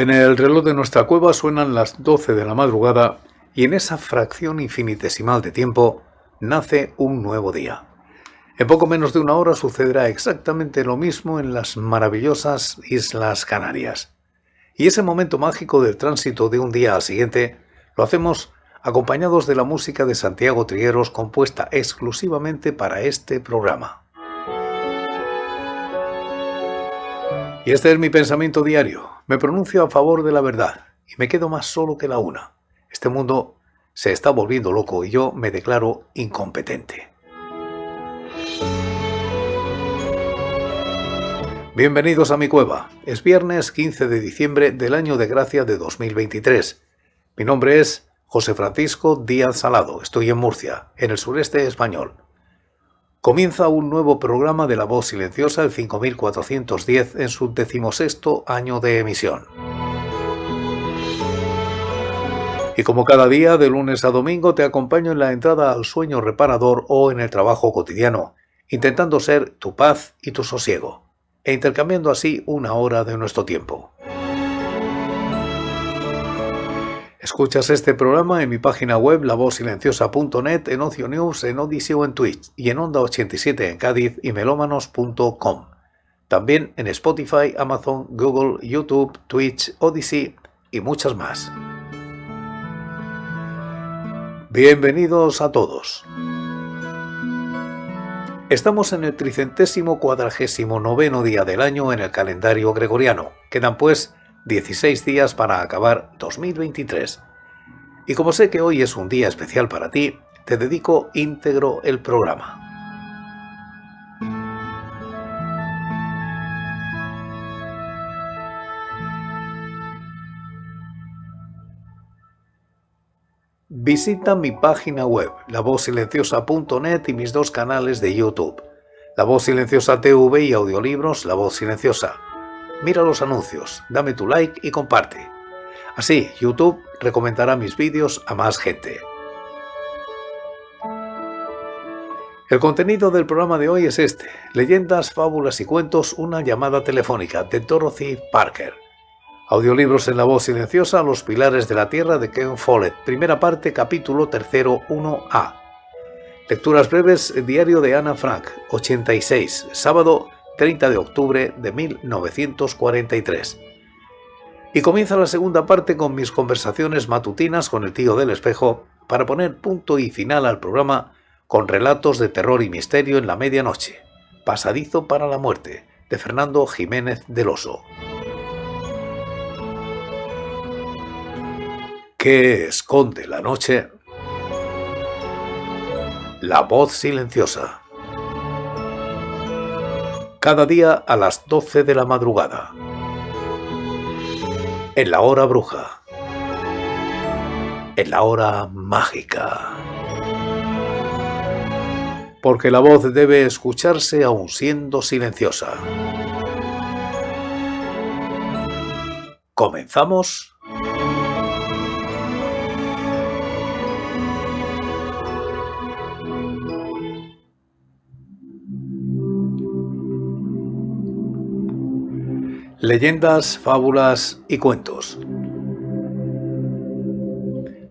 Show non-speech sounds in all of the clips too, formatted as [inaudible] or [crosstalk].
En el reloj de nuestra cueva suenan las 12 de la madrugada y en esa fracción infinitesimal de tiempo nace un nuevo día. En poco menos de una hora sucederá exactamente lo mismo en las maravillosas Islas Canarias. Y ese momento mágico del tránsito de un día al siguiente lo hacemos acompañados de la música de Santiago Trigueros compuesta exclusivamente para este programa. Y este es mi pensamiento diario me pronuncio a favor de la verdad y me quedo más solo que la una. Este mundo se está volviendo loco y yo me declaro incompetente. Bienvenidos a mi cueva. Es viernes 15 de diciembre del año de gracia de 2023. Mi nombre es José Francisco Díaz Salado. Estoy en Murcia, en el sureste español. Comienza un nuevo programa de La Voz Silenciosa, el 5410, en su decimosexto año de emisión. Y como cada día, de lunes a domingo, te acompaño en la entrada al sueño reparador o en el trabajo cotidiano, intentando ser tu paz y tu sosiego, e intercambiando así una hora de nuestro tiempo. Escuchas este programa en mi página web lavozsilenciosa.net, en Ocio News, en Odyssey o en Twitch y en Onda 87 en Cádiz y melómanos.com. También en Spotify, Amazon, Google, YouTube, Twitch, Odyssey y muchas más. Bienvenidos a todos. Estamos en el tricentésimo cuadragésimo noveno día del año en el calendario gregoriano. Quedan pues 16 días para acabar 2023. Y como sé que hoy es un día especial para ti, te dedico íntegro el programa. Visita mi página web, lavozsilenciosa.net y mis dos canales de YouTube, La Voz Silenciosa TV y Audiolibros La Voz Silenciosa mira los anuncios, dame tu like y comparte. Así, YouTube recomendará mis vídeos a más gente. El contenido del programa de hoy es este, Leyendas, Fábulas y Cuentos, una llamada telefónica de Dorothy Parker. Audiolibros en la voz silenciosa, Los Pilares de la Tierra de Ken Follett, primera parte, capítulo tercero 1A. Lecturas breves, Diario de Ana Frank, 86, sábado 30 de octubre de 1943. Y comienza la segunda parte con mis conversaciones matutinas con el tío del espejo para poner punto y final al programa con relatos de terror y misterio en la medianoche. Pasadizo para la muerte, de Fernando Jiménez del Oso. ¿Qué esconde la noche? La voz silenciosa cada día a las 12 de la madrugada. En la hora bruja. En la hora mágica. Porque la voz debe escucharse aún siendo silenciosa. ¿Comenzamos? Leyendas, fábulas y cuentos.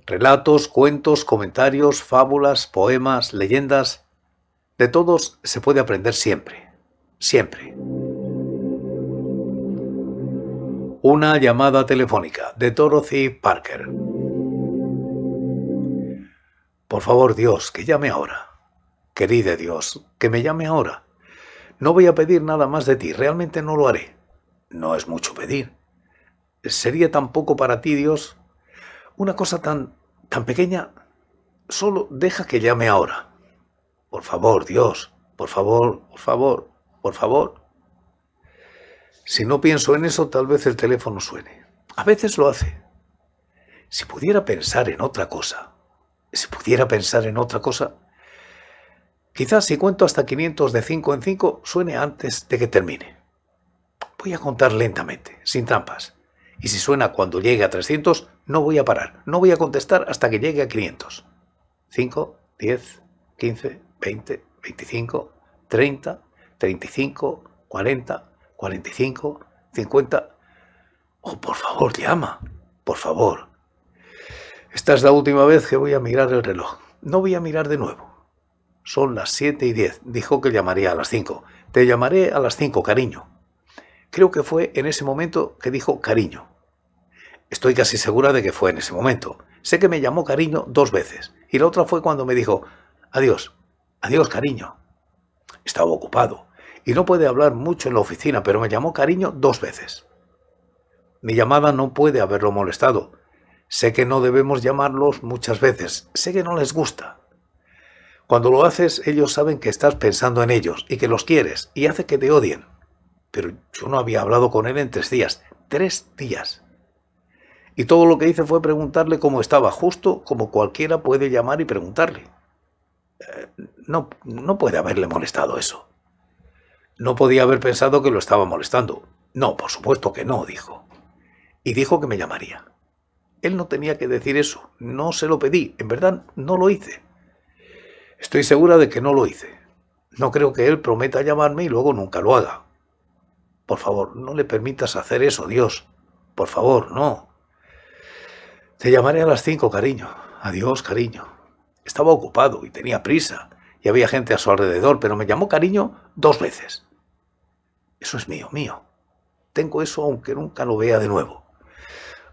Relatos, cuentos, comentarios, fábulas, poemas, leyendas. De todos se puede aprender siempre. Siempre. Una llamada telefónica de Dorothy Parker. Por favor, Dios, que llame ahora. Querida Dios, que me llame ahora. No voy a pedir nada más de ti, realmente no lo haré no es mucho pedir. ¿Sería tan poco para ti, Dios, una cosa tan, tan pequeña? Solo deja que llame ahora. Por favor, Dios, por favor, por favor, por favor. Si no pienso en eso, tal vez el teléfono suene. A veces lo hace. Si pudiera pensar en otra cosa, si pudiera pensar en otra cosa, quizás si cuento hasta 500 de 5 en 5 suene antes de que termine. Voy a contar lentamente, sin trampas. Y si suena cuando llegue a 300, no voy a parar, no voy a contestar hasta que llegue a 500. 5, 10, 15, 20, 25, 30, 35, 40, 45, 50. Oh, por favor, llama, por favor. Esta es la última vez que voy a mirar el reloj. No voy a mirar de nuevo. Son las 7 y 10. Dijo que llamaría a las 5. Te llamaré a las 5, cariño. Creo que fue en ese momento que dijo cariño. Estoy casi segura de que fue en ese momento. Sé que me llamó cariño dos veces y la otra fue cuando me dijo adiós, adiós cariño. Estaba ocupado y no puede hablar mucho en la oficina, pero me llamó cariño dos veces. Mi llamada no puede haberlo molestado. Sé que no debemos llamarlos muchas veces, sé que no les gusta. Cuando lo haces, ellos saben que estás pensando en ellos y que los quieres y hace que te odien. Pero yo no había hablado con él en tres días. Tres días. Y todo lo que hice fue preguntarle cómo estaba, justo como cualquiera puede llamar y preguntarle. Eh, no, no puede haberle molestado eso. No podía haber pensado que lo estaba molestando. No, por supuesto que no, dijo. Y dijo que me llamaría. Él no tenía que decir eso. No se lo pedí. En verdad, no lo hice. Estoy segura de que no lo hice. No creo que él prometa llamarme y luego nunca lo haga. Por favor, no le permitas hacer eso, Dios. Por favor, no. Te llamaré a las cinco, cariño. Adiós, cariño. Estaba ocupado y tenía prisa, y había gente a su alrededor, pero me llamó cariño dos veces. Eso es mío, mío. Tengo eso aunque nunca lo vea de nuevo.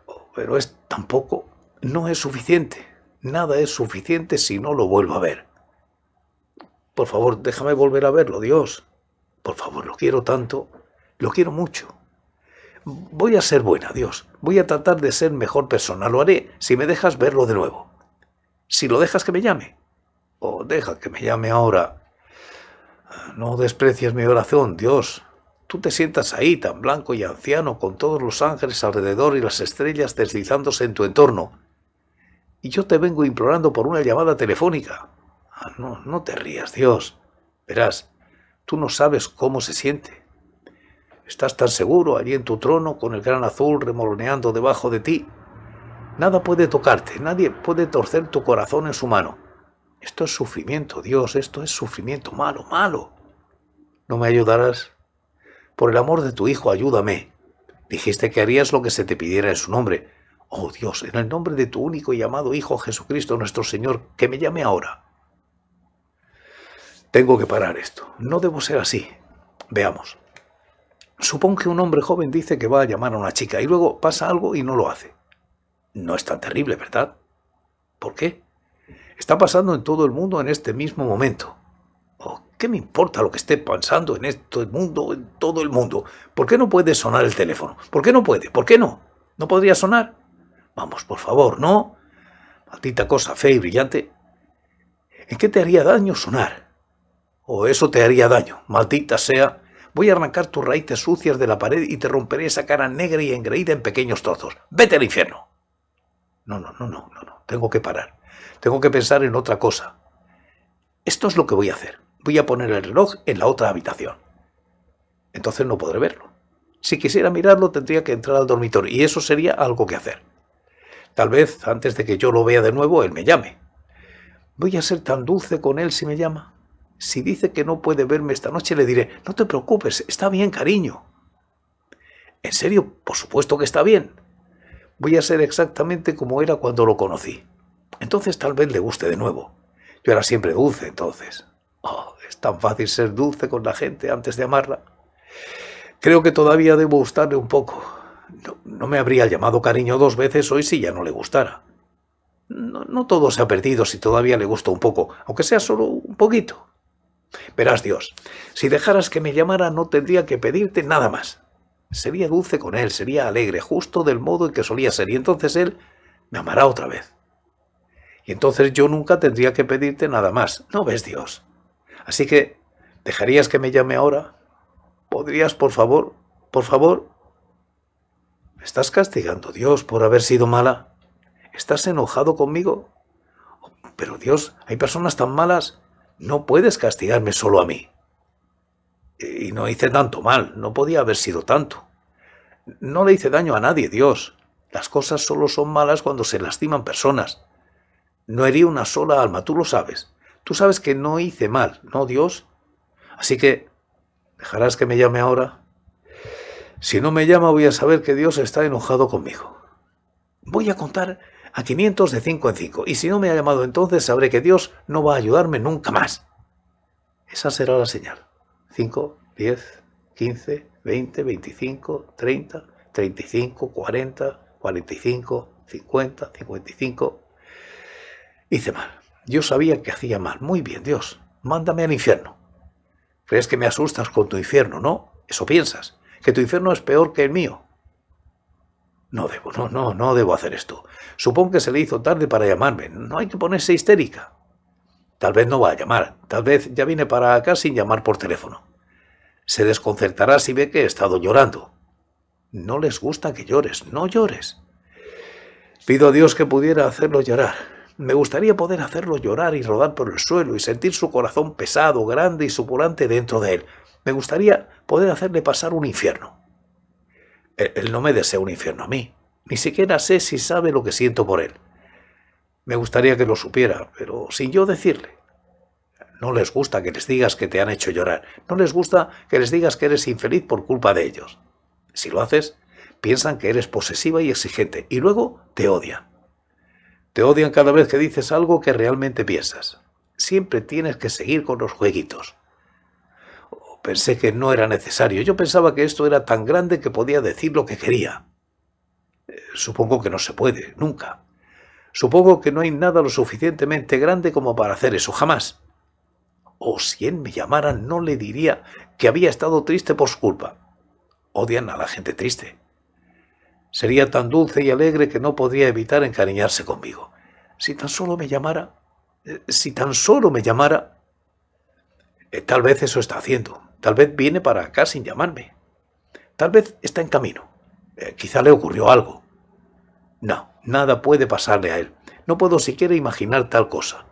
Oh, pero es tampoco, no es suficiente. Nada es suficiente si no lo vuelvo a ver. Por favor, déjame volver a verlo, Dios. Por favor, lo quiero tanto. Lo quiero mucho. Voy a ser buena, Dios. Voy a tratar de ser mejor persona. Lo haré si me dejas verlo de nuevo. Si lo dejas que me llame. O oh, deja que me llame ahora. No desprecies mi oración, Dios. Tú te sientas ahí, tan blanco y anciano, con todos los ángeles alrededor y las estrellas deslizándose en tu entorno. Y yo te vengo implorando por una llamada telefónica. Ah, no, no te rías, Dios. Verás, tú no sabes cómo se siente. Estás tan seguro allí en tu trono con el gran azul remoloneando debajo de ti. Nada puede tocarte, nadie puede torcer tu corazón en su mano. Esto es sufrimiento, Dios, esto es sufrimiento malo, malo. ¿No me ayudarás? Por el amor de tu Hijo, ayúdame. Dijiste que harías lo que se te pidiera en su nombre. Oh Dios, en el nombre de tu único y amado Hijo Jesucristo nuestro Señor, que me llame ahora. Tengo que parar esto. No debo ser así. Veamos. Supongo que un hombre joven dice que va a llamar a una chica y luego pasa algo y no lo hace. No es tan terrible, ¿verdad? ¿Por qué? Está pasando en todo el mundo en este mismo momento. Oh, ¿Qué me importa lo que esté pasando en este mundo, en todo el mundo? ¿Por qué no puede sonar el teléfono? ¿Por qué no puede? ¿Por qué no? ¿No podría sonar? Vamos, por favor, no. Maldita cosa fea y brillante. ¿En qué te haría daño sonar? ¿O eso te haría daño? Maldita sea. Voy a arrancar tus raíces sucias de la pared y te romperé esa cara negra y engreída en pequeños trozos. Vete al infierno. No, no, no, no, no, no. Tengo que parar. Tengo que pensar en otra cosa. Esto es lo que voy a hacer. Voy a poner el reloj en la otra habitación. Entonces no podré verlo. Si quisiera mirarlo, tendría que entrar al dormitorio y eso sería algo que hacer. Tal vez antes de que yo lo vea de nuevo, él me llame. Voy a ser tan dulce con él si me llama. Si dice que no puede verme esta noche, le diré, no te preocupes, está bien, cariño. En serio, por supuesto que está bien. Voy a ser exactamente como era cuando lo conocí. Entonces tal vez le guste de nuevo. Yo era siempre dulce entonces. Oh, es tan fácil ser dulce con la gente antes de amarla. Creo que todavía debo gustarle un poco. No, me habría llamado cariño dos veces hoy si ya no le gustara. No, no todo se ha perdido si todavía le gusta un poco, aunque sea solo un poquito. Verás Dios, si dejaras que me llamara no tendría que pedirte nada más. Sería dulce con él, sería alegre, justo del modo en que solía ser, y entonces él me amará otra vez. Y entonces yo nunca tendría que pedirte nada más. ¿No ves Dios? Así que, ¿dejarías que me llame ahora? ¿Podrías, por favor, por favor? ¿Me estás castigando, Dios, por haber sido mala? ¿Estás enojado conmigo? Oh, pero Dios, hay personas tan malas no puedes castigarme solo a mí. Y no hice tanto mal, no podía haber sido tanto. No le hice daño a nadie, Dios. Las cosas solo son malas cuando se lastiman personas. No herí una sola alma, tú lo sabes. Tú sabes que no hice mal, ¿no, Dios? Así que, ¿dejarás que me llame ahora? Si no me llama voy a saber que Dios está enojado conmigo. Voy a contar a 500 de 5 en 5, y si no me ha llamado entonces sabré que Dios no va a ayudarme nunca más. Esa será la señal. 5, 10, 15, 20, 25, 30, 35, 40, 45, 50, 55. Hice mal. Yo sabía que hacía mal. Muy bien, Dios, mándame al infierno. ¿Crees que me asustas con tu infierno? No, eso piensas. Que tu infierno es peor que el mío. No debo, no, no, no debo hacer esto. Supongo que se le hizo tarde para llamarme. No hay que ponerse histérica. Tal vez no va a llamar. Tal vez ya viene para acá sin llamar por teléfono. Se desconcertará si ve que he estado llorando. No les gusta que llores. No llores. Pido a Dios que pudiera hacerlo llorar. Me gustaría poder hacerlo llorar y rodar por el suelo y sentir su corazón pesado, grande y supurante dentro de él. Me gustaría poder hacerle pasar un infierno. Eh, él, no me desea un infierno a mí. Ni siquiera sé si sabe lo que siento por él. Me gustaría que lo supiera, pero sin yo decirle. No les gusta que les digas que te han hecho llorar. No les gusta que les digas que eres infeliz por culpa de ellos. Si lo haces, piensan que eres posesiva y exigente y luego te odian. Te odian cada vez que dices algo que realmente piensas. Siempre tienes que seguir con los jueguitos. Pensé que no era necesario. Yo pensaba que esto era tan grande que podía decir lo que quería. Eh, supongo que no se puede, nunca. Supongo que no hay nada lo suficientemente grande como para hacer eso, jamás. O si él me llamara, no le diría que había estado triste por su culpa. Odian a la gente triste. Sería tan dulce y alegre que no podría evitar encariñarse conmigo. Si tan solo me llamara, eh, si tan solo me llamara... Eh, tal vez eso está haciendo. Tal vez viene para acá sin llamarme. Tal vez está en camino. Eh, quizá le ocurrió algo. No, nada puede pasarle a él. No puedo siquiera imaginar tal cosa.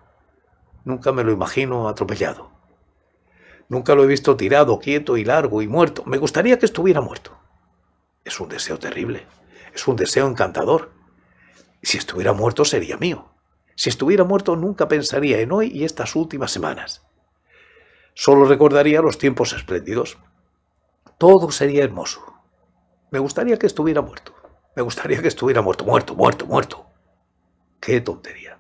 Nunca me lo imagino atropellado. Nunca lo he visto tirado, quieto y largo y muerto. Me gustaría que estuviera muerto. Es un deseo terrible. Es un deseo encantador. Si estuviera muerto sería mío. Si estuviera muerto nunca pensaría en hoy y estas últimas semanas. Solo recordaría los tiempos espléndidos. Todo sería hermoso. Me gustaría que estuviera muerto. Me gustaría que estuviera muerto, muerto, muerto, muerto. Qué tontería.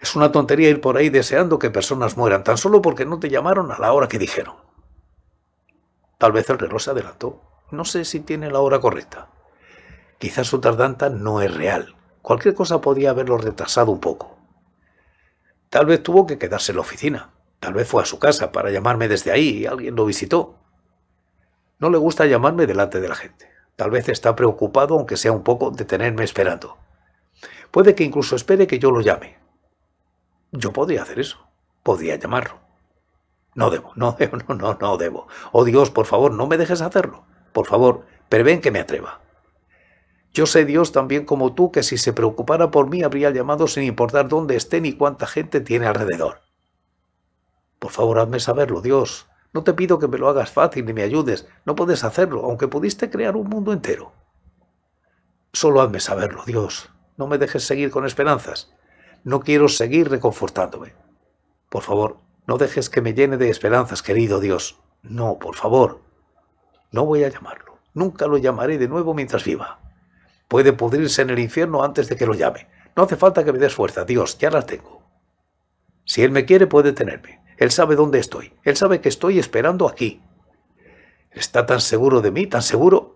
Es una tontería ir por ahí deseando que personas mueran tan solo porque no te llamaron a la hora que dijeron. Tal vez el reloj se adelantó. No sé si tiene la hora correcta. Quizás su tardanza no es real. Cualquier cosa podía haberlo retrasado un poco. Tal vez tuvo que quedarse en la oficina. Tal vez fue a su casa para llamarme desde ahí y alguien lo visitó. No le gusta llamarme delante de la gente. Tal vez está preocupado, aunque sea un poco, de tenerme esperando. Puede que incluso espere que yo lo llame. Yo podría hacer eso. Podría llamarlo. No debo, no debo, [laughs] no, no, no debo. Oh Dios, por favor, no me dejes hacerlo. Por favor, prevén que me atreva. Yo sé, Dios, también como tú, que si se preocupara por mí habría llamado sin importar dónde esté ni cuánta gente tiene alrededor. Por favor, hazme saberlo, Dios. No te pido que me lo hagas fácil ni me ayudes. No puedes hacerlo, aunque pudiste crear un mundo entero. Solo hazme saberlo, Dios. No me dejes seguir con esperanzas. No quiero seguir reconfortándome. Por favor, no dejes que me llene de esperanzas, querido Dios. No, por favor. No voy a llamarlo. Nunca lo llamaré de nuevo mientras viva. Puede pudrirse en el infierno antes de que lo llame. No hace falta que me des fuerza, Dios, ya las tengo. Si Él me quiere, puede tenerme. Él sabe dónde estoy. Él sabe que estoy esperando aquí. Está tan seguro de mí, tan seguro.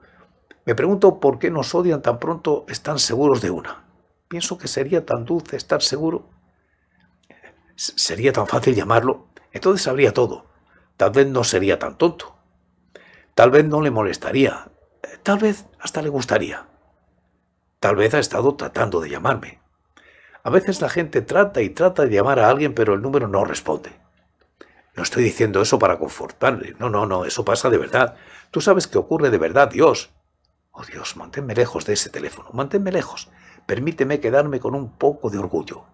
Me pregunto por qué nos odian tan pronto, están seguros de una. Pienso que sería tan dulce estar seguro. sería tan fácil llamarlo. Entonces sabría todo. Tal vez no sería tan tonto. Tal vez no le molestaría. Tal vez hasta le gustaría. Tal vez ha estado tratando de llamarme. A veces la gente trata y trata de llamar a alguien, pero el número no responde. No estoy diciendo eso para confortarle. No, no, no, eso pasa de verdad. Tú sabes que ocurre de verdad, Dios. Oh Dios, manténme lejos de ese teléfono, manténme lejos. Permíteme quedarme con un poco de orgullo.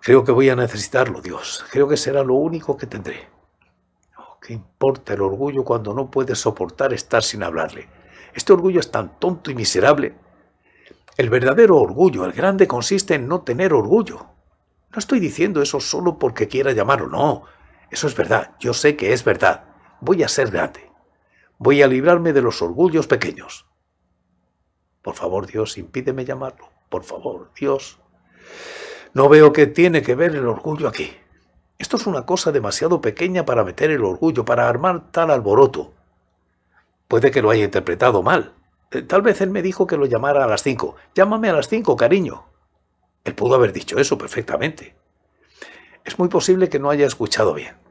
Creo que voy a necesitarlo, Dios. Creo que será lo único que tendré. Oh, ¿Qué importa el orgullo cuando no puedes soportar estar sin hablarle? Este orgullo es tan tonto y miserable. El verdadero orgullo, el grande, consiste en no tener orgullo. No estoy diciendo eso solo porque quiera o no. Eso es verdad, yo sé que es verdad. Voy a ser grande. Voy a librarme de los orgullos pequeños. Por favor, Dios, impídeme llamarlo. Por favor, Dios. No veo qué tiene que ver el orgullo aquí. Esto es una cosa demasiado pequeña para meter el orgullo, para armar tal alboroto. Puede que lo haya interpretado mal. Eh, tal vez él me dijo que lo llamara a las cinco. Llámame a las cinco, cariño. Él pudo haber dicho eso perfectamente. Es muy posible que no haya escuchado bien.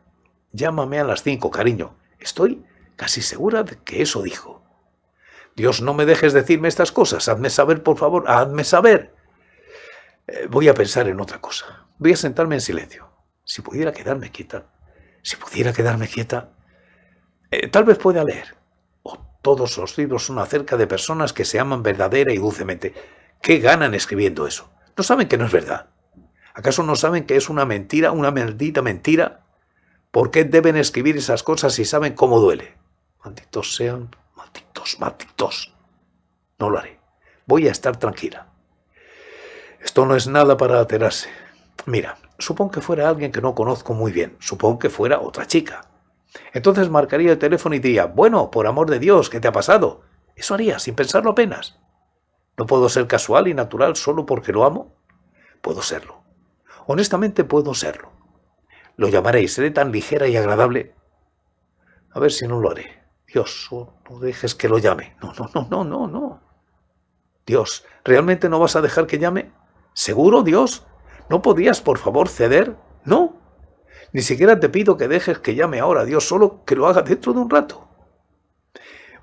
Llámame a las cinco, cariño. Estoy casi segura de que eso dijo. Dios, no me dejes decirme estas cosas. Hazme saber, por favor, hazme saber. Eh, voy a pensar en otra cosa. Voy a sentarme en silencio. Si pudiera quedarme quieta, si pudiera quedarme quieta, eh, tal vez pueda leer. O todos los libros son acerca de personas que se aman verdadera y dulcemente. ¿Qué ganan escribiendo eso? No saben que no es verdad. ¿Acaso no saben que es una mentira, una maldita mentira? ¿Por qué deben escribir esas cosas si saben cómo duele? Malditos sean, malditos, malditos. No lo haré. Voy a estar tranquila. Esto no es nada para alterarse. Mira, supongo que fuera alguien que no conozco muy bien. Supongo que fuera otra chica. Entonces marcaría el teléfono y diría, bueno, por amor de Dios, ¿qué te ha pasado? Eso haría, sin pensarlo apenas. ¿No puedo ser casual y natural solo porque lo amo? Puedo serlo. Honestamente puedo serlo lo llamaréis. Seré tan ligera y agradable. A ver si no lo haré. Dios, no dejes que lo llame. No, no, no, no, no, no. Dios, ¿realmente no vas a dejar que llame? ¿Seguro, Dios? ¿No podías, por favor, ceder? No. Ni siquiera te pido que dejes que llame ahora, Dios, solo que lo haga dentro de un rato.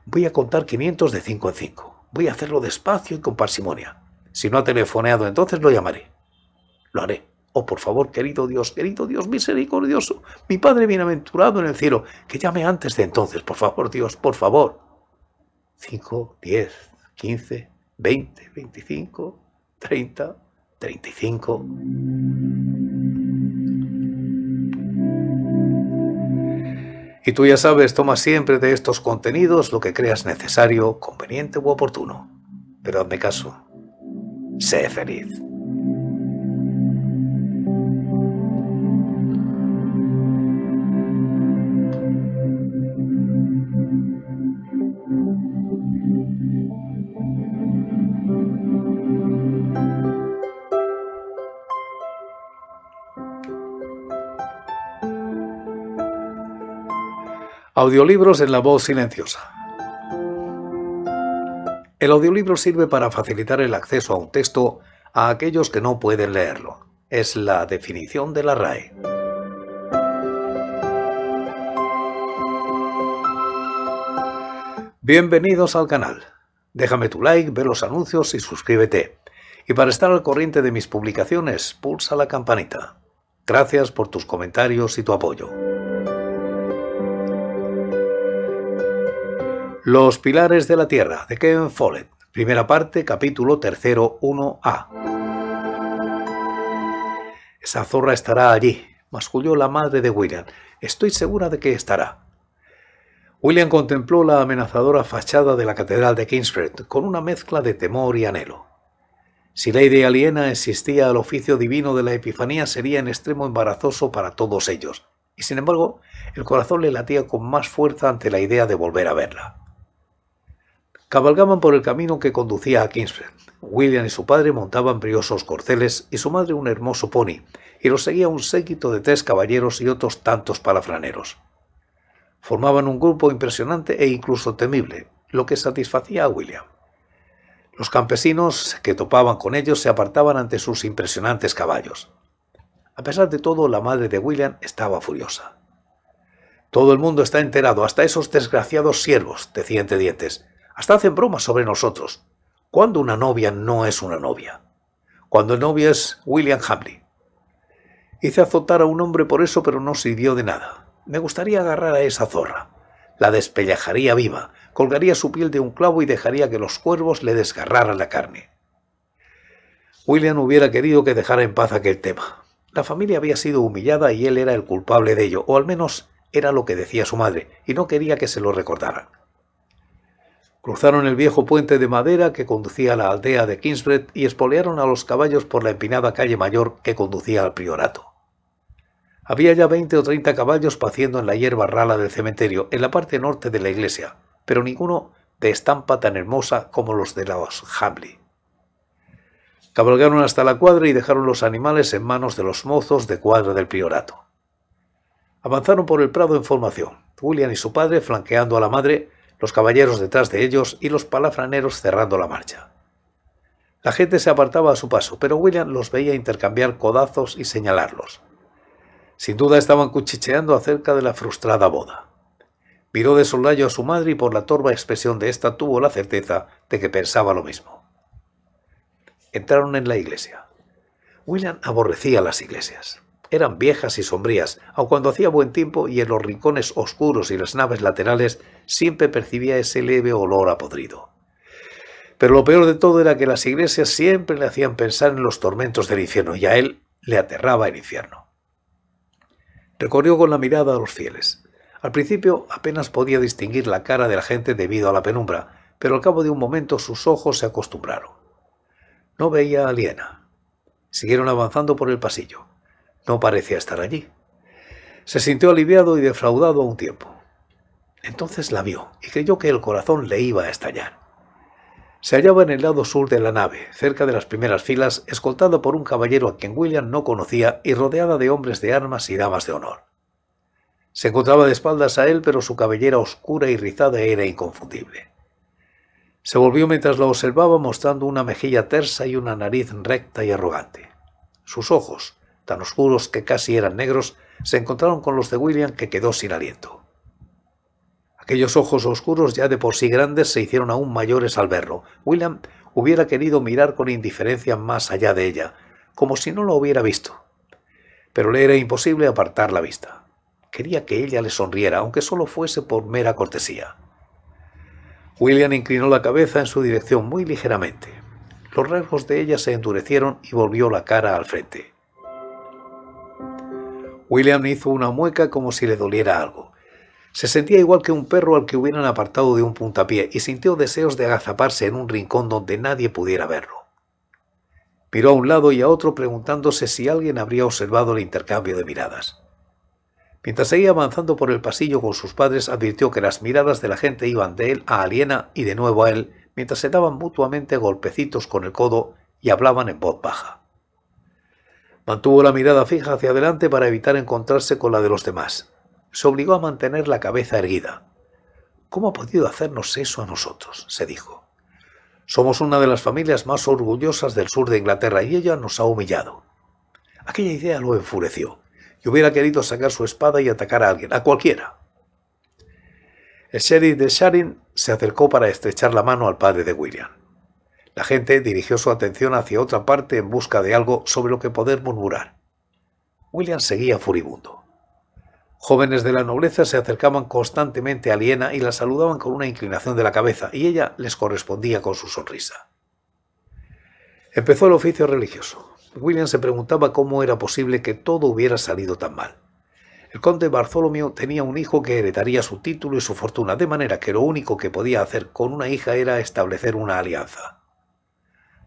Voy a contar 500 de 5 en 5. Voy a hacerlo despacio y con parsimonia. Si no ha telefoneado, entonces lo llamaré. Lo haré. Oh, por favor, querido Dios, querido Dios misericordioso, mi Padre bienaventurado en el cielo, que llame antes de entonces, por favor, Dios, por favor. 5, 10, 15, 20, 25, 30, 35. Y tú ya sabes, toma siempre de estos contenidos lo que creas necesario, conveniente u oportuno. Pero hazme caso, sé feliz. Audiolibros en la voz silenciosa. El audiolibro sirve para facilitar el acceso a un texto a aquellos que no pueden leerlo. Es la definición de la RAE. Bienvenidos al canal. Déjame tu like, ve los anuncios y suscríbete. Y para estar al corriente de mis publicaciones, pulsa la campanita. Gracias por tus comentarios y tu apoyo. Los pilares de la tierra, de Kevin Follett. Primera parte, capítulo tercero, 1a. Esa zorra estará allí, masculló la madre de William. Estoy segura de que estará. William contempló la amenazadora fachada de la Catedral de Kingsford con una mezcla de temor y anhelo. Si la idea aliena existía al oficio divino de la Epifanía sería en extremo embarazoso para todos ellos, y sin embargo el corazón le latía con más fuerza ante la idea de volver a verla. Cabalgaban por el camino que conducía a Kingsford. William y su padre montaban briosos corceles y su madre un hermoso pony, y los seguía un séquito de tres caballeros y otros tantos palafraneros. Formaban un grupo impresionante e incluso temible, lo que satisfacía a William. Los campesinos que topaban con ellos se apartaban ante sus impresionantes caballos. A pesar de todo, la madre de William estaba furiosa. Todo el mundo está enterado, hasta esos desgraciados siervos, decía entre dientes. Hasta hacen bromas sobre nosotros. ¿Cuándo una novia no es una novia? Cuando el novio es William Hamley. Hice azotar a un hombre por eso, pero no sirvió de nada. Me gustaría agarrar a esa zorra. La despellejaría viva, colgaría su piel de un clavo y dejaría que los cuervos le desgarraran la carne. William hubiera querido que dejara en paz aquel tema. La familia había sido humillada y él era el culpable de ello, o al menos era lo que decía su madre, y no quería que se lo recordaran. Cruzaron el viejo puente de madera que conducía a la aldea de Kingsbred y espolearon a los caballos por la empinada calle mayor que conducía al priorato. Había ya veinte o treinta caballos paciendo en la hierba rala del cementerio, en la parte norte de la iglesia, pero ninguno de estampa tan hermosa como los de los Hamley. Cabalgaron hasta la cuadra y dejaron los animales en manos de los mozos de cuadra del priorato. Avanzaron por el prado en formación, William y su padre flanqueando a la madre, los caballeros detrás de ellos y los palafraneros cerrando la marcha. La gente se apartaba a su paso, pero William los veía intercambiar codazos y señalarlos. Sin duda estaban cuchicheando acerca de la frustrada boda. Miró de sollayo a su madre y por la torva expresión de ésta tuvo la certeza de que pensaba lo mismo. Entraron en la iglesia. William aborrecía las iglesias eran viejas y sombrías, aun cuando hacía buen tiempo y en los rincones oscuros y las naves laterales siempre percibía ese leve olor a podrido. Pero lo peor de todo era que las iglesias siempre le hacían pensar en los tormentos del infierno y a él le aterraba el infierno. Recorrió con la mirada a los fieles. Al principio apenas podía distinguir la cara de la gente debido a la penumbra, pero al cabo de un momento sus ojos se acostumbraron. No veía a Aliena. Siguieron avanzando por el pasillo. No parecía estar allí. Se sintió aliviado y defraudado a un tiempo. Entonces la vio y creyó que el corazón le iba a estallar. Se hallaba en el lado sur de la nave, cerca de las primeras filas, escoltado por un caballero a quien William no conocía y rodeada de hombres de armas y damas de honor. Se encontraba de espaldas a él, pero su cabellera oscura y rizada era inconfundible. Se volvió mientras lo observaba mostrando una mejilla tersa y una nariz recta y arrogante. Sus ojos, tan oscuros que casi eran negros, se encontraron con los de William que quedó sin aliento. Aquellos ojos oscuros ya de por sí grandes se hicieron aún mayores al verlo. William hubiera querido mirar con indiferencia más allá de ella, como si no lo hubiera visto. Pero le era imposible apartar la vista. Quería que ella le sonriera, aunque solo fuese por mera cortesía. William inclinó la cabeza en su dirección muy ligeramente. Los rasgos de ella se endurecieron y volvió la cara al frente. William hizo una mueca como si le doliera algo. Se sentía igual que un perro al que hubieran apartado de un puntapié y sintió deseos de agazaparse en un rincón donde nadie pudiera verlo. Miró a un lado y a otro preguntándose si alguien habría observado el intercambio de miradas. Mientras seguía avanzando por el pasillo con sus padres, advirtió que las miradas de la gente iban de él a Aliena y de nuevo a él, mientras se daban mutuamente golpecitos con el codo y hablaban en voz baja. Mantuvo la mirada fija hacia adelante para evitar encontrarse con la de los demás. Se obligó a mantener la cabeza erguida. ¿Cómo ha podido hacernos eso a nosotros? se dijo. Somos una de las familias más orgullosas del sur de Inglaterra y ella nos ha humillado. Aquella idea lo enfureció y hubiera querido sacar su espada y atacar a alguien, a cualquiera. El sheriff de Sharin se acercó para estrechar la mano al padre de William. La gente dirigió su atención hacia otra parte en busca de algo sobre lo que poder murmurar. William seguía furibundo. Jóvenes de la nobleza se acercaban constantemente a Liena y la saludaban con una inclinación de la cabeza, y ella les correspondía con su sonrisa. Empezó el oficio religioso. William se preguntaba cómo era posible que todo hubiera salido tan mal. El conde Bartholomew tenía un hijo que heredaría su título y su fortuna, de manera que lo único que podía hacer con una hija era establecer una alianza.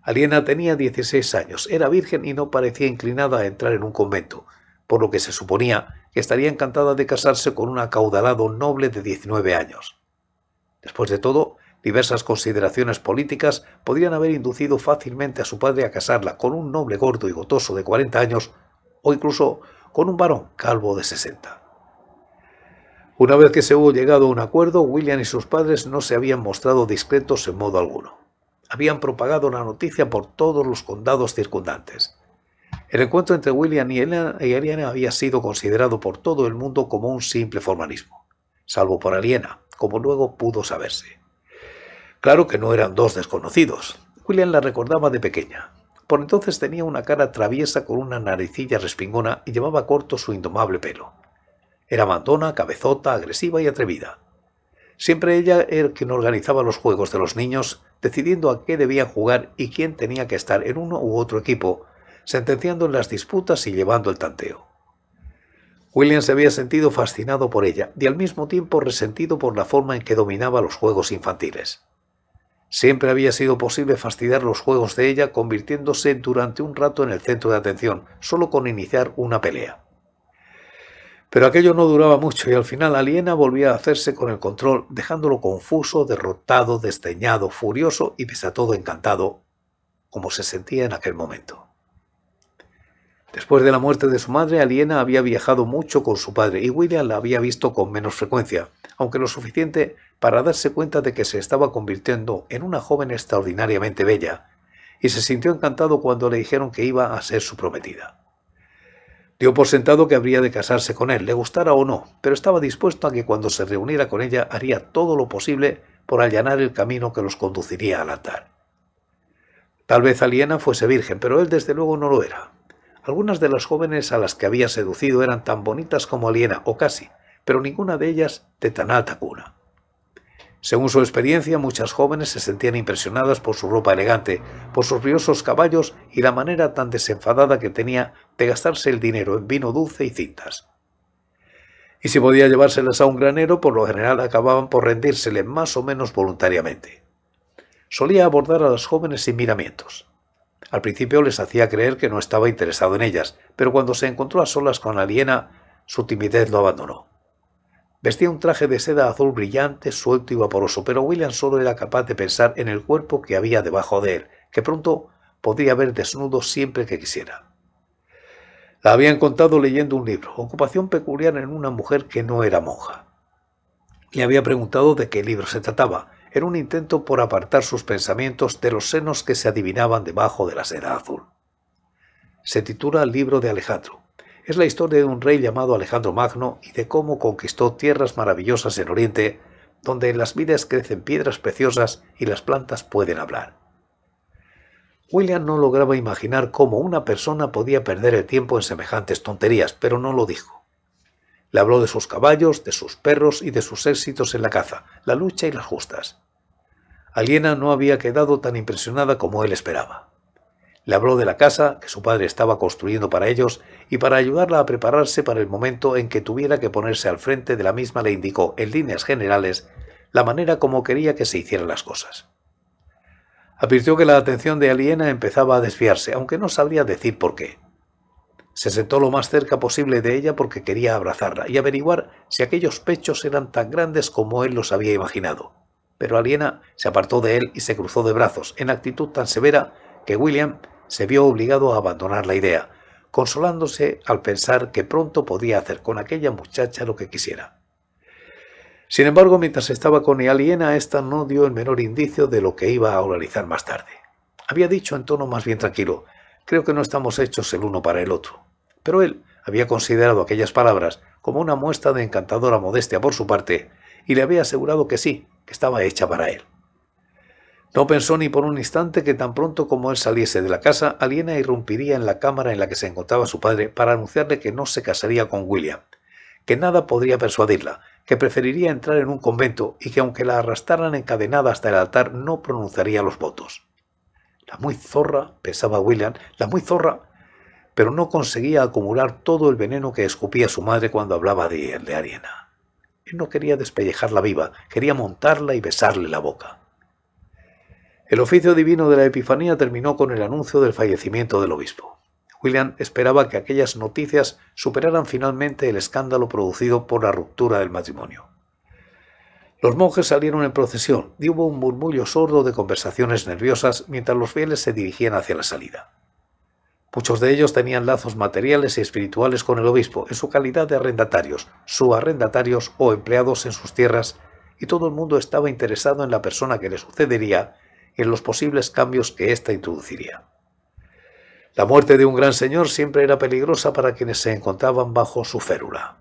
Aliena tenía 16 años, era virgen y no parecía inclinada a entrar en un convento, por lo que se suponía que estaría encantada de casarse con un acaudalado noble de 19 años. Después de todo, diversas consideraciones políticas podrían haber inducido fácilmente a su padre a casarla con un noble gordo y gotoso de 40 años o incluso con un varón calvo de 60. Una vez que se hubo llegado a un acuerdo, William y sus padres no se habían mostrado discretos en modo alguno habían propagado la noticia por todos los condados circundantes. El encuentro entre William y Aliena había sido considerado por todo el mundo como un simple formalismo, salvo por Aliena, como luego pudo saberse. Claro que no eran dos desconocidos. William la recordaba de pequeña. Por entonces tenía una cara traviesa con una naricilla respingona y llevaba corto su indomable pelo. Era mandona, cabezota, agresiva y atrevida. Siempre ella era quien organizaba los juegos de los niños, decidiendo a qué debían jugar y quién tenía que estar en uno u otro equipo, sentenciando en las disputas y llevando el tanteo. William se había sentido fascinado por ella y al mismo tiempo resentido por la forma en que dominaba los juegos infantiles. Siempre había sido posible fastidiar los juegos de ella convirtiéndose durante un rato en el centro de atención, solo con iniciar una pelea. Pero aquello no duraba mucho y al final Aliena volvía a hacerse con el control, dejándolo confuso, derrotado, desdeñado, furioso y pese a todo encantado, como se sentía en aquel momento. Después de la muerte de su madre, Aliena había viajado mucho con su padre y William la había visto con menos frecuencia, aunque lo suficiente para darse cuenta de que se estaba convirtiendo en una joven extraordinariamente bella, y se sintió encantado cuando le dijeron que iba a ser su prometida. Dio por sentado que habría de casarse con él, le gustara o no, pero estaba dispuesto a que cuando se reuniera con ella haría todo lo posible por allanar el camino que los conduciría al altar. Tal vez Aliena fuese virgen, pero él desde luego no lo era. Algunas de las jóvenes a las que había seducido eran tan bonitas como Aliena, o casi, pero ninguna de ellas de tan alta cuna. Según su experiencia, muchas jóvenes se sentían impresionadas por su ropa elegante, por sus briosos caballos y la manera tan desenfadada que tenía de gastarse el dinero en vino dulce y cintas. Y si podía llevárselas a un granero, por lo general acababan por rendírsele más o menos voluntariamente. Solía abordar a las jóvenes sin miramientos. Al principio les hacía creer que no estaba interesado en ellas, pero cuando se encontró a solas con Aliena, su timidez lo abandonó. Vestía un traje de seda azul brillante, suelto y vaporoso, pero William solo era capaz de pensar en el cuerpo que había debajo de él, que pronto podría ver desnudo siempre que quisiera. La habían contado leyendo un libro, ocupación peculiar en una mujer que no era monja. Le había preguntado de qué libro se trataba, Era un intento por apartar sus pensamientos de los senos que se adivinaban debajo de la seda azul. Se titula Libro de Alejandro, es la historia de un rey llamado Alejandro Magno y de cómo conquistó tierras maravillosas en Oriente, donde en las vidas crecen piedras preciosas y las plantas pueden hablar. William no lograba imaginar cómo una persona podía perder el tiempo en semejantes tonterías, pero no lo dijo. Le habló de sus caballos, de sus perros y de sus éxitos en la caza, la lucha y las justas. Aliena no había quedado tan impresionada como él esperaba. Le habló de la casa que su padre estaba construyendo para ellos y para ayudarla a prepararse para el momento en que tuviera que ponerse al frente de la misma le indicó, en líneas generales, la manera como quería que se hicieran las cosas. Advirtió que la atención de Aliena empezaba a desviarse, aunque no sabría decir por qué. Se sentó lo más cerca posible de ella porque quería abrazarla y averiguar si aquellos pechos eran tan grandes como él los había imaginado. Pero Aliena se apartó de él y se cruzó de brazos, en actitud tan severa que William se vio obligado a abandonar la idea, consolándose al pensar que pronto podía hacer con aquella muchacha lo que quisiera. Sin embargo, mientras estaba con Ialiena, esta no dio el menor indicio de lo que iba a oralizar más tarde. Había dicho en tono más bien tranquilo, creo que no estamos hechos el uno para el otro. Pero él había considerado aquellas palabras como una muestra de encantadora modestia por su parte y le había asegurado que sí, que estaba hecha para él. No pensó ni por un instante que tan pronto como él saliese de la casa, Aliena irrumpiría en la cámara en la que se encontraba su padre para anunciarle que no se casaría con William, que nada podría persuadirla, que preferiría entrar en un convento y que aunque la arrastraran encadenada hasta el altar no pronunciaría los votos. La muy zorra, pensaba William, la muy zorra, pero no conseguía acumular todo el veneno que escupía su madre cuando hablaba de, de Él no quería despellejarla viva, quería montarla y besarle la boca. El oficio divino de la Epifanía terminó con el anuncio del fallecimiento del obispo. William esperaba que aquellas noticias superaran finalmente el escándalo producido por la ruptura del matrimonio. Los monjes salieron en procesión y hubo un murmullo sordo de conversaciones nerviosas mientras los fieles se dirigían hacia la salida. Muchos de ellos tenían lazos materiales y espirituales con el obispo en su calidad de arrendatarios, subarrendatarios o empleados en sus tierras, y todo el mundo estaba interesado en la persona que le sucedería y en los posibles cambios que ésta introduciría. La muerte de un gran señor siempre era peligrosa para quienes se encontraban bajo su férula.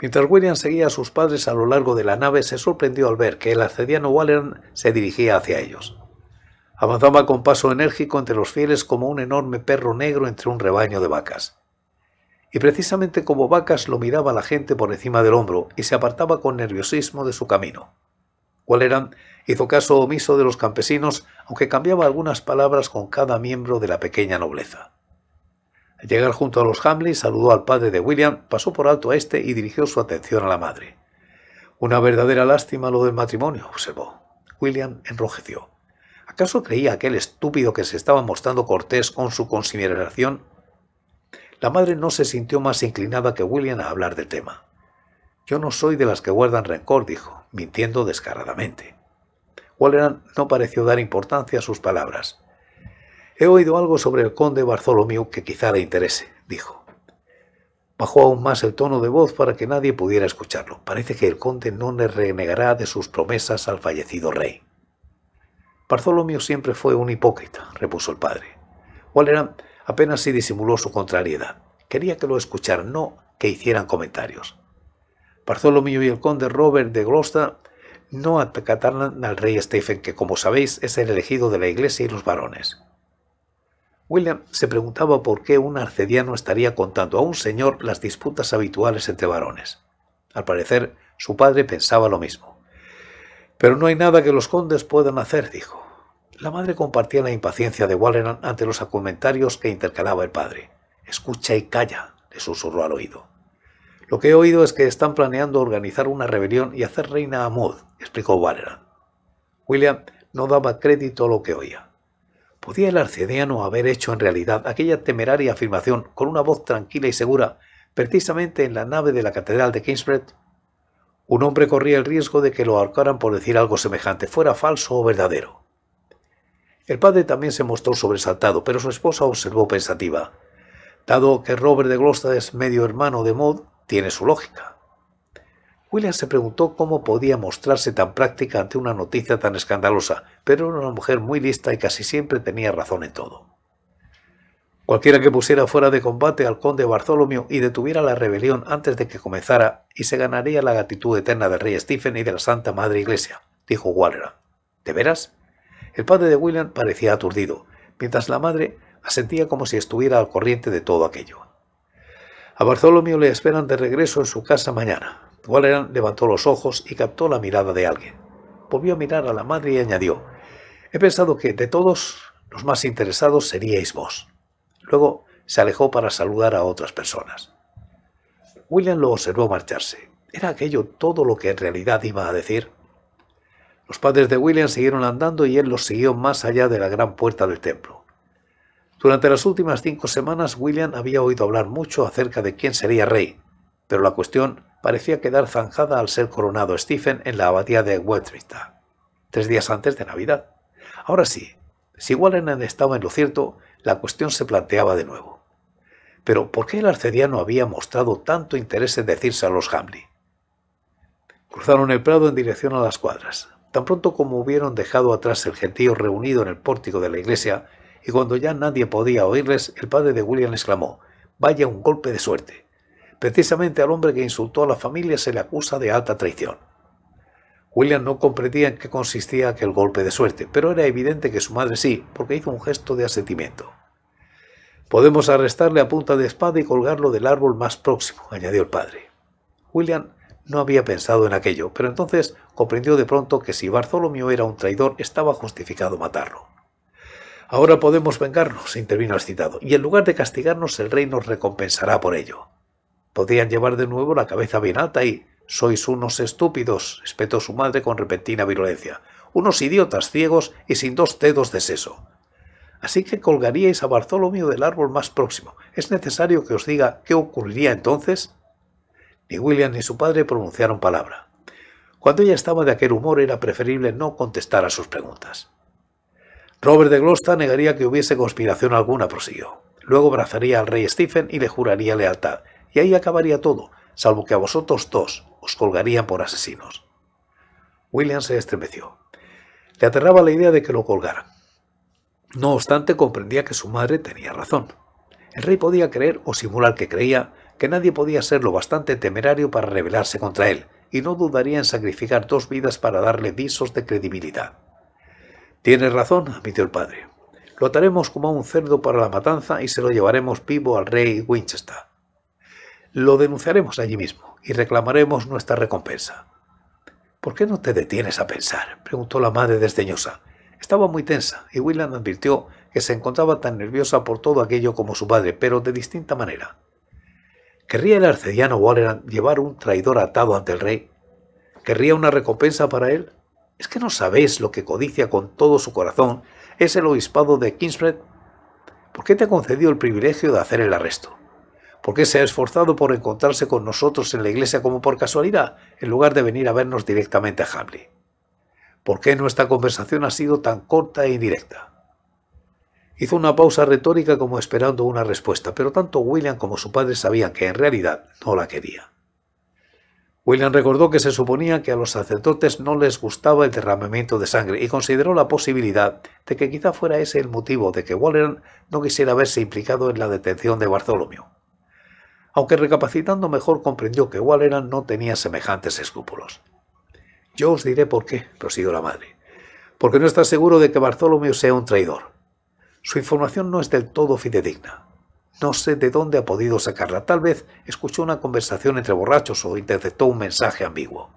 Mientras William seguía a sus padres a lo largo de la nave, se sorprendió al ver que el arcediano Waller se dirigía hacia ellos. Avanzaba con paso enérgico entre los fieles como un enorme perro negro entre un rebaño de vacas. Y precisamente como vacas lo miraba la gente por encima del hombro y se apartaba con nerviosismo de su camino. ¿Cuál eran? hizo caso omiso de los campesinos, aunque cambiaba algunas palabras con cada miembro de la pequeña nobleza. Al llegar junto a los Hamley, saludó al padre de William, pasó por alto a este y dirigió su atención a la madre. Una verdadera lástima lo del matrimonio, observó. William enrojeció. ¿Acaso creía aquel estúpido que se estaba mostrando cortés con su consideración? La madre no se sintió más inclinada que William a hablar del tema. Yo no soy de las que guardan rencor, dijo, mintiendo descaradamente. Walleran no pareció dar importancia a sus palabras. He oído algo sobre el conde Bartholomew que quizá le interese, dijo. Bajó aún más el tono de voz para que nadie pudiera escucharlo. Parece que el conde no le renegará de sus promesas al fallecido rey. Bartholomew siempre fue un hipócrita, repuso el padre. Walleran apenas si disimuló su contrariedad. Quería que lo escucharan, no que hicieran comentarios. Bartholomew y el conde Robert de Gloucester no atacaron al rey Stephen, que como sabéis es el elegido de la iglesia y los varones. William se preguntaba por qué un arcediano estaría contando a un señor las disputas habituales entre varones. Al parecer, su padre pensaba lo mismo. Pero no hay nada que los condes puedan hacer, dijo. La madre compartía la impaciencia de Walleran ante los comentarios que intercalaba el padre. Escucha y calla, le susurró al oído. Lo que he oído es que están planeando organizar una rebelión y hacer reina a Maud, explicó Valeran. William no daba crédito a lo que oía. ¿Podía el arcediano haber hecho en realidad aquella temeraria afirmación con una voz tranquila y segura, precisamente en la nave de la Catedral de Kingsbridge? Un hombre corría el riesgo de que lo ahorcaran por decir algo semejante, fuera falso o verdadero. El padre también se mostró sobresaltado, pero su esposa observó pensativa. Dado que Robert de Gloucester es medio hermano de Maud, tiene su lógica. William se preguntó cómo podía mostrarse tan práctica ante una noticia tan escandalosa, pero era una mujer muy lista y casi siempre tenía razón en todo. Cualquiera que pusiera fuera de combate al conde Bartholomew y detuviera la rebelión antes de que comenzara, y se ganaría la gratitud eterna del rey Stephen y de la Santa Madre Iglesia, dijo Waller. ¿De veras? El padre de William parecía aturdido, mientras la madre asentía como si estuviera al corriente de todo aquello. A Bartholomew le esperan de regreso en su casa mañana. Walleran levantó los ojos y captó la mirada de alguien. Volvió a mirar a la madre y añadió, He pensado que de todos los más interesados seríais vos. Luego se alejó para saludar a otras personas. William lo observó marcharse. ¿Era aquello todo lo que en realidad iba a decir? Los padres de William siguieron andando y él los siguió más allá de la gran puerta del templo. Durante las últimas cinco semanas William había oído hablar mucho acerca de quién sería rey, pero la cuestión parecía quedar zanjada al ser coronado Stephen en la abadía de Westminster, tres días antes de Navidad. Ahora sí, si Wallen estaba en lo cierto, la cuestión se planteaba de nuevo. Pero ¿por qué el arcediano había mostrado tanto interés en decirse a los Hamley? Cruzaron el prado en dirección a las cuadras. Tan pronto como hubieron dejado atrás el gentío reunido en el pórtico de la iglesia, y cuando ya nadie podía oírles, el padre de William exclamó, Vaya un golpe de suerte. Precisamente al hombre que insultó a la familia se le acusa de alta traición. William no comprendía en qué consistía aquel golpe de suerte, pero era evidente que su madre sí, porque hizo un gesto de asentimiento. Podemos arrestarle a punta de espada y colgarlo del árbol más próximo, añadió el padre. William no había pensado en aquello, pero entonces comprendió de pronto que si Bartholomew era un traidor, estaba justificado matarlo. Ahora podemos vengarnos, intervino citado. y en lugar de castigarnos el rey nos recompensará por ello. Podían llevar de nuevo la cabeza bien alta y... Sois unos estúpidos, espetó su madre con repentina virulencia, unos idiotas ciegos y sin dos dedos de seso. Así que colgaríais a Bartholomew del árbol más próximo. ¿Es necesario que os diga qué ocurriría entonces? Ni William ni su padre pronunciaron palabra. Cuando ella estaba de aquel humor era preferible no contestar a sus preguntas. Robert de Gloucester negaría que hubiese conspiración alguna, prosiguió. Luego abrazaría al rey Stephen y le juraría lealtad, y ahí acabaría todo, salvo que a vosotros dos os colgarían por asesinos. William se estremeció. Le aterraba la idea de que lo colgaran. No obstante, comprendía que su madre tenía razón. El rey podía creer o simular que creía que nadie podía ser lo bastante temerario para rebelarse contra él, y no dudaría en sacrificar dos vidas para darle visos de credibilidad. Tienes razón, admitió el padre. Lo ataremos como a un cerdo para la matanza y se lo llevaremos vivo al rey Winchester. Lo denunciaremos allí mismo y reclamaremos nuestra recompensa. ¿Por qué no te detienes a pensar? preguntó la madre desdeñosa. Estaba muy tensa y William advirtió que se encontraba tan nerviosa por todo aquello como su padre, pero de distinta manera. ¿Querría el arcediano Walleran llevar un traidor atado ante el rey? ¿Querría una recompensa para él? ¿Es que no sabéis lo que codicia con todo su corazón es el obispado de Kingsford? ¿Por qué te ha concedido el privilegio de hacer el arresto? ¿Por qué se ha esforzado por encontrarse con nosotros en la iglesia como por casualidad, en lugar de venir a vernos directamente a Hamley? ¿Por qué nuestra conversación ha sido tan corta e indirecta? Hizo una pausa retórica como esperando una respuesta, pero tanto William como su padre sabían que en realidad no la quería. William recordó que se suponía que a los sacerdotes no les gustaba el derramamiento de sangre y consideró la posibilidad de que quizá fuera ese el motivo de que Walleran no quisiera haberse implicado en la detención de Bartholomew. Aunque recapacitando mejor comprendió que Walleran no tenía semejantes escrúpulos. Yo os diré por qué, prosiguió la madre. Porque no está seguro de que Bartholomew sea un traidor. Su información no es del todo fidedigna. No sé de dónde ha podido sacarla. Tal vez escuchó una conversación entre borrachos o interceptó un mensaje ambiguo.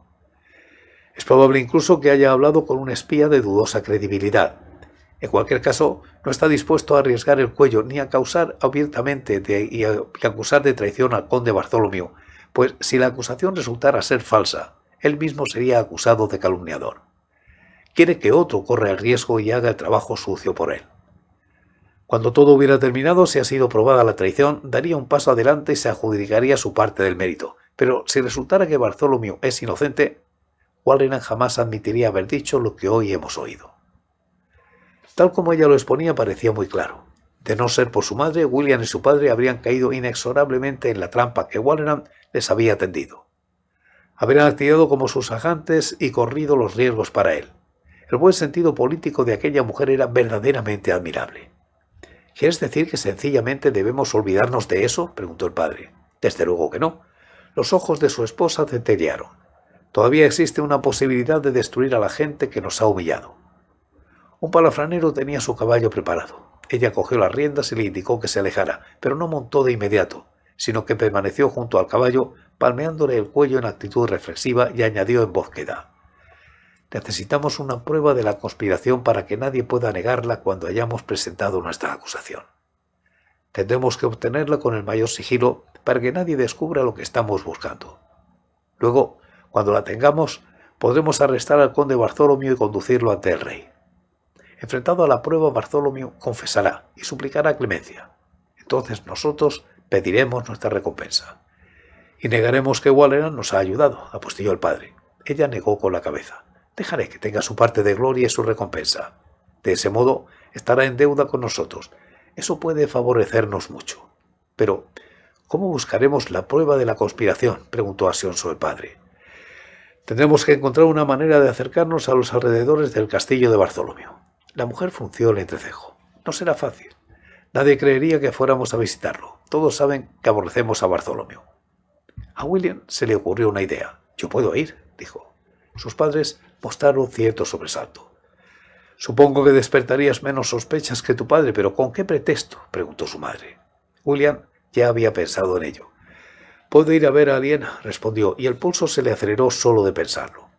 Es probable incluso que haya hablado con un espía de dudosa credibilidad. En cualquier caso, no está dispuesto a arriesgar el cuello ni a causar abiertamente de, y, acusar de traición al conde Bartholomew, pues si la acusación resultara ser falsa, él mismo sería acusado de calumniador. Quiere que otro corra el riesgo y haga el trabajo sucio por él. Cuando todo hubiera terminado, si ha sido probada la traición, daría un paso adelante y se adjudicaría su parte del mérito. Pero si resultara que Bartholomew es inocente, Walleran jamás admitiría haber dicho lo que hoy hemos oído. Tal como ella lo exponía, parecía muy claro. De no ser por su madre, William y su padre habrían caído inexorablemente en la trampa que Walleran les había tendido. Habrían actuado como sus agentes y corrido los riesgos para él. El buen sentido político de aquella mujer era verdaderamente admirable. ¿Quieres decir que sencillamente debemos olvidarnos de eso? preguntó el padre. Desde luego que no. Los ojos de su esposa centellearon. Todavía existe una posibilidad de destruir a la gente que nos ha humillado. Un palafranero tenía su caballo preparado. Ella cogió las riendas y le indicó que se alejara, pero no montó de inmediato, sino que permaneció junto al caballo, palmeándole el cuello en actitud reflexiva y añadió en voz queda necesitamos una prueba de la conspiración para que nadie pueda negarla cuando hayamos presentado nuestra acusación. Tendremos que obtenerla con el mayor sigilo para que nadie descubra lo que estamos buscando. Luego, cuando la tengamos, podremos arrestar al conde Bartholomew y conducirlo ante el rey. Enfrentado a la prueba, Bartholomew confesará y suplicará clemencia. Entonces nosotros pediremos nuestra recompensa. Y negaremos que Walleran nos ha ayudado, apostilló el padre. Ella negó con la cabeza dejaré que tenga su parte de gloria y su recompensa. De ese modo, estará en deuda con nosotros. Eso puede favorecernos mucho. Pero, ¿cómo buscaremos la prueba de la conspiración? preguntó Asionso el padre. Tendremos que encontrar una manera de acercarnos a los alrededores del castillo de Barzolomio. La mujer frunció el entrecejo. No será fácil. Nadie creería que fuéramos a visitarlo. Todos saben que aborrecemos a Bartolomeo. A William se le ocurrió una idea. Yo puedo ir, dijo. Sus padres mostraron cierto sobresalto. Supongo que despertarías menos sospechas que tu padre, pero ¿con qué pretexto? preguntó su madre. William ya había pensado en ello. Puedo ir a ver a alguien, respondió, y el pulso se le aceleró solo de pensarlo.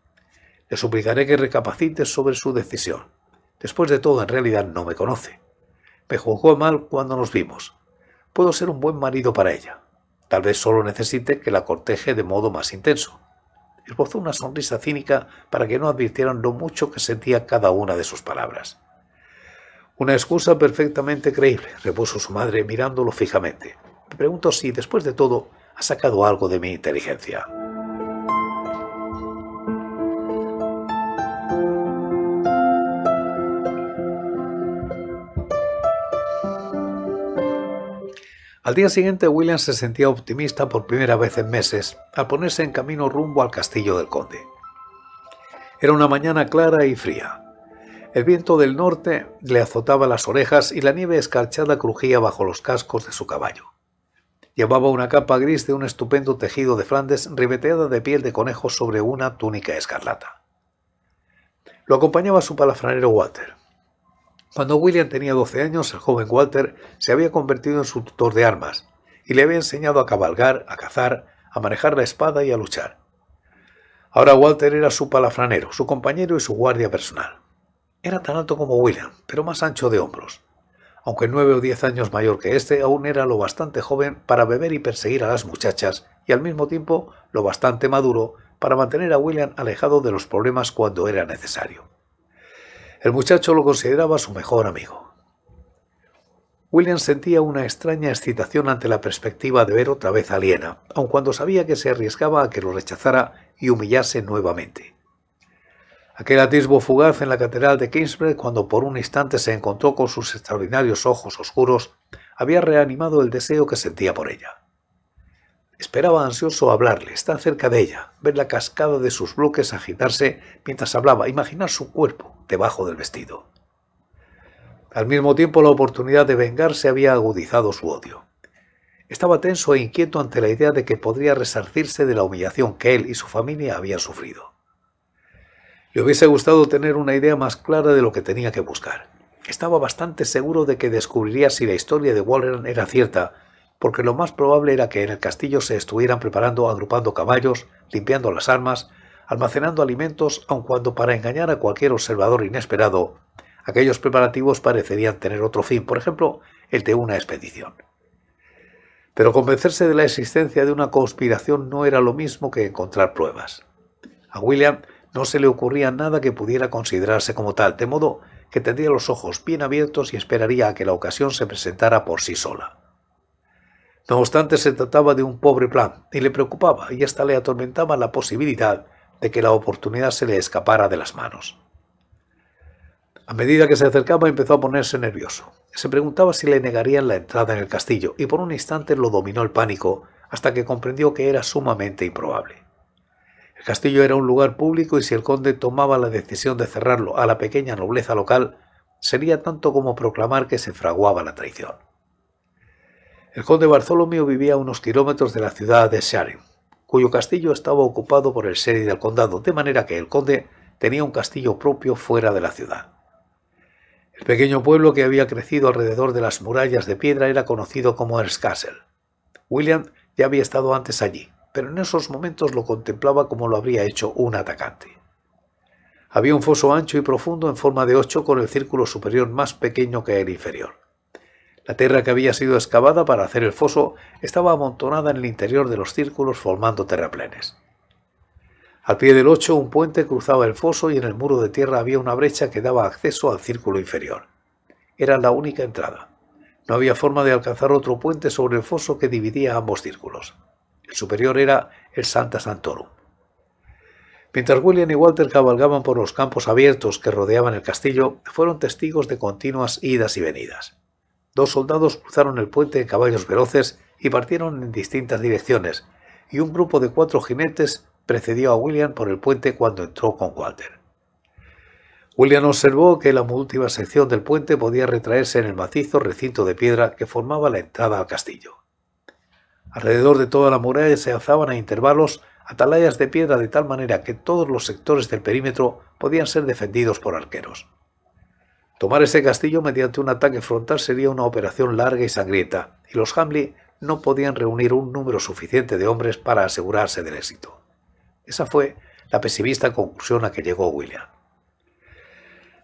Le suplicaré que recapacite sobre su decisión. Después de todo, en realidad no me conoce. Me juzgó mal cuando nos vimos. Puedo ser un buen marido para ella. Tal vez solo necesite que la corteje de modo más intenso esbozó una sonrisa cínica para que no advirtieran lo mucho que sentía cada una de sus palabras. Una excusa perfectamente creíble, repuso su madre mirándolo fijamente. Me pregunto si, después de todo, ha sacado algo de mi inteligencia. Al día siguiente William se sentía optimista por primera vez en meses, al ponerse en camino rumbo al castillo del conde. Era una mañana clara y fría. El viento del norte le azotaba las orejas y la nieve escarchada crujía bajo los cascos de su caballo. Llevaba una capa gris de un estupendo tejido de Flandes ribeteada de piel de conejo sobre una túnica escarlata. Lo acompañaba su palafranero Walter, cuando William tenía 12 años, el joven Walter se había convertido en su tutor de armas y le había enseñado a cabalgar, a cazar, a manejar la espada y a luchar. Ahora Walter era su palafranero, su compañero y su guardia personal. Era tan alto como William, pero más ancho de hombros. Aunque nueve o diez años mayor que éste, aún era lo bastante joven para beber y perseguir a las muchachas y al mismo tiempo lo bastante maduro para mantener a William alejado de los problemas cuando era necesario. El muchacho lo consideraba su mejor amigo. William sentía una extraña excitación ante la perspectiva de ver otra vez a Liena, aun cuando sabía que se arriesgaba a que lo rechazara y humillase nuevamente. Aquel atisbo fugaz en la catedral de Kingsbury cuando por un instante se encontró con sus extraordinarios ojos oscuros, había reanimado el deseo que sentía por ella. Esperaba ansioso hablarle, estar cerca de ella, ver la cascada de sus bloques agitarse mientras hablaba, imaginar su cuerpo debajo del vestido. Al mismo tiempo la oportunidad de vengarse había agudizado su odio. Estaba tenso e inquieto ante la idea de que podría resarcirse de la humillación que él y su familia habían sufrido. Le hubiese gustado tener una idea más clara de lo que tenía que buscar. Estaba bastante seguro de que descubriría si la historia de Waller era cierta porque lo más probable era que en el castillo se estuvieran preparando, agrupando caballos, limpiando las armas, almacenando alimentos, aun cuando para engañar a cualquier observador inesperado, aquellos preparativos parecerían tener otro fin, por ejemplo, el de una expedición. Pero convencerse de la existencia de una conspiración no era lo mismo que encontrar pruebas. A William no se le ocurría nada que pudiera considerarse como tal, de modo que tendría los ojos bien abiertos y esperaría a que la ocasión se presentara por sí sola. No obstante, se trataba de un pobre plan y le preocupaba y hasta le atormentaba la posibilidad de que la oportunidad se le escapara de las manos. A medida que se acercaba empezó a ponerse nervioso. Se preguntaba si le negarían la entrada en el castillo y por un instante lo dominó el pánico hasta que comprendió que era sumamente improbable. El castillo era un lugar público y si el conde tomaba la decisión de cerrarlo a la pequeña nobleza local, sería tanto como proclamar que se fraguaba la traición. El conde Bartholomew vivía a unos kilómetros de la ciudad de Sharing, cuyo castillo estaba ocupado por el sheriff del condado, de manera que el conde tenía un castillo propio fuera de la ciudad. El pequeño pueblo que había crecido alrededor de las murallas de piedra era conocido como el Castle. William ya había estado antes allí, pero en esos momentos lo contemplaba como lo habría hecho un atacante. Había un foso ancho y profundo en forma de ocho con el círculo superior más pequeño que el inferior. La tierra que había sido excavada para hacer el foso estaba amontonada en el interior de los círculos formando terraplenes. Al pie del 8 un puente cruzaba el foso y en el muro de tierra había una brecha que daba acceso al círculo inferior. Era la única entrada. No había forma de alcanzar otro puente sobre el foso que dividía ambos círculos. El superior era el Santa Santorum. Mientras William y Walter cabalgaban por los campos abiertos que rodeaban el castillo, fueron testigos de continuas idas y venidas. Dos soldados cruzaron el puente en caballos veloces y partieron en distintas direcciones, y un grupo de cuatro jinetes precedió a William por el puente cuando entró con Walter. William observó que la última sección del puente podía retraerse en el macizo recinto de piedra que formaba la entrada al castillo. Alrededor de toda la muralla se alzaban a intervalos atalayas de piedra de tal manera que todos los sectores del perímetro podían ser defendidos por arqueros. Tomar ese castillo mediante un ataque frontal sería una operación larga y sangrienta, y los Hamley no podían reunir un número suficiente de hombres para asegurarse del éxito. Esa fue la pesimista conclusión a que llegó William.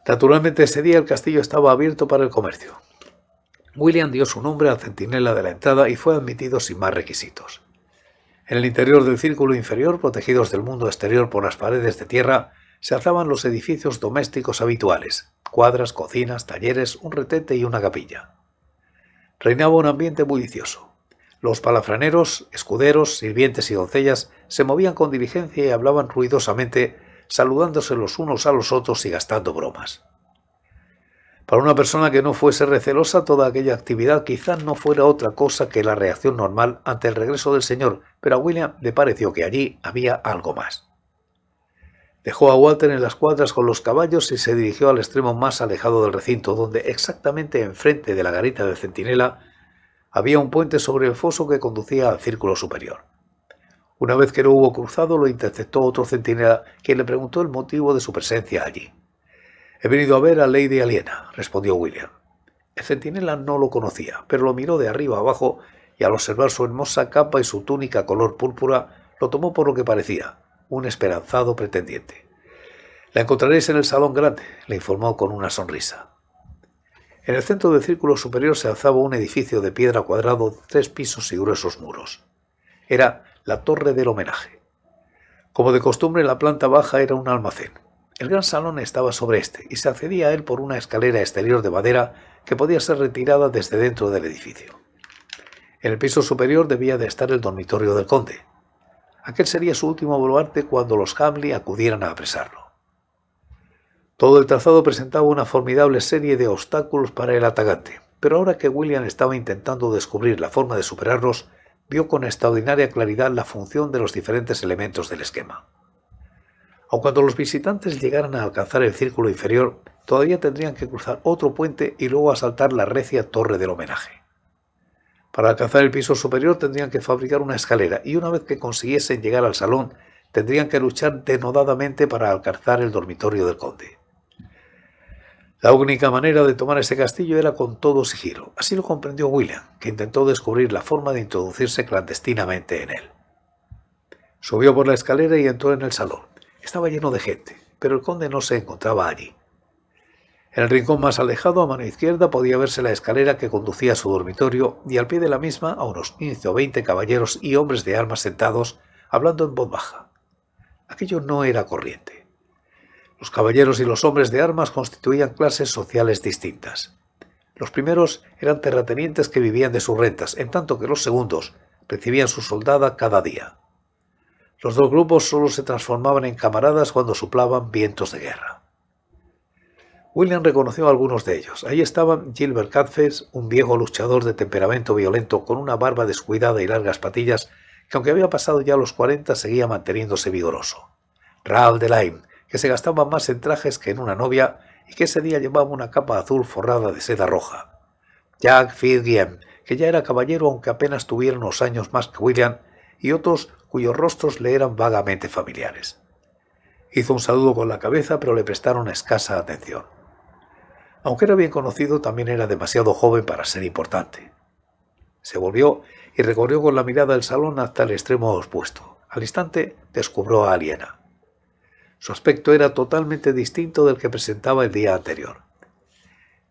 Naturalmente ese día el castillo estaba abierto para el comercio. William dio su nombre al centinela de la entrada y fue admitido sin más requisitos. En el interior del círculo inferior, protegidos del mundo exterior por las paredes de tierra, se alzaban los edificios domésticos habituales, cuadras, cocinas, talleres, un retete y una capilla. Reinaba un ambiente bullicioso. Los palafraneros, escuderos, sirvientes y doncellas se movían con diligencia y hablaban ruidosamente, saludándose los unos a los otros y gastando bromas. Para una persona que no fuese recelosa, toda aquella actividad quizá no fuera otra cosa que la reacción normal ante el regreso del señor, pero a William le pareció que allí había algo más. Dejó a Walter en las cuadras con los caballos y se dirigió al extremo más alejado del recinto, donde exactamente enfrente de la garita del centinela había un puente sobre el foso que conducía al círculo superior. Una vez que lo hubo cruzado, lo interceptó otro centinela, quien le preguntó el motivo de su presencia allí. He venido a ver a Lady Aliena, respondió William. El centinela no lo conocía, pero lo miró de arriba abajo y al observar su hermosa capa y su túnica color púrpura, lo tomó por lo que parecía, un esperanzado pretendiente. La encontraréis en el salón grande, le informó con una sonrisa. En el centro del círculo superior se alzaba un edificio de piedra cuadrado tres pisos y gruesos muros. Era la torre del homenaje. Como de costumbre, la planta baja era un almacén. El gran salón estaba sobre este y se accedía a él por una escalera exterior de madera que podía ser retirada desde dentro del edificio. En el piso superior debía de estar el dormitorio del conde, Aquel sería su último volante cuando los Hamley acudieran a apresarlo. Todo el trazado presentaba una formidable serie de obstáculos para el atacante, pero ahora que William estaba intentando descubrir la forma de superarlos, vio con extraordinaria claridad la función de los diferentes elementos del esquema. Aun cuando los visitantes llegaran a alcanzar el círculo inferior, todavía tendrían que cruzar otro puente y luego asaltar la recia torre del homenaje. Para alcanzar el piso superior tendrían que fabricar una escalera y una vez que consiguiesen llegar al salón, tendrían que luchar denodadamente para alcanzar el dormitorio del conde. La única manera de tomar ese castillo era con todo sigilo. Así lo comprendió William, que intentó descubrir la forma de introducirse clandestinamente en él. Subió por la escalera y entró en el salón. Estaba lleno de gente, pero el conde no se encontraba allí. En el rincón más alejado, a mano izquierda, podía verse la escalera que conducía a su dormitorio y al pie de la misma a unos 15 o 20 caballeros y hombres de armas sentados, hablando en voz baja. Aquello no era corriente. Los caballeros y los hombres de armas constituían clases sociales distintas. Los primeros eran terratenientes que vivían de sus rentas, en tanto que los segundos recibían su soldada cada día. Los dos grupos solo se transformaban en camaradas cuando soplaban vientos de guerra. William reconoció a algunos de ellos. Ahí estaban Gilbert Cadfes, un viejo luchador de temperamento violento con una barba descuidada y largas patillas, que aunque había pasado ya los 40 seguía manteniéndose vigoroso. de Lyme, que se gastaba más en trajes que en una novia y que ese día llevaba una capa azul forrada de seda roja. Jack Fitzgibbon, que ya era caballero aunque apenas tuviera unos años más que William, y otros cuyos rostros le eran vagamente familiares. Hizo un saludo con la cabeza, pero le prestaron escasa atención. Aunque era bien conocido, también era demasiado joven para ser importante. Se volvió y recorrió con la mirada el salón hasta el extremo opuesto. Al instante descubrió a Aliena. Su aspecto era totalmente distinto del que presentaba el día anterior.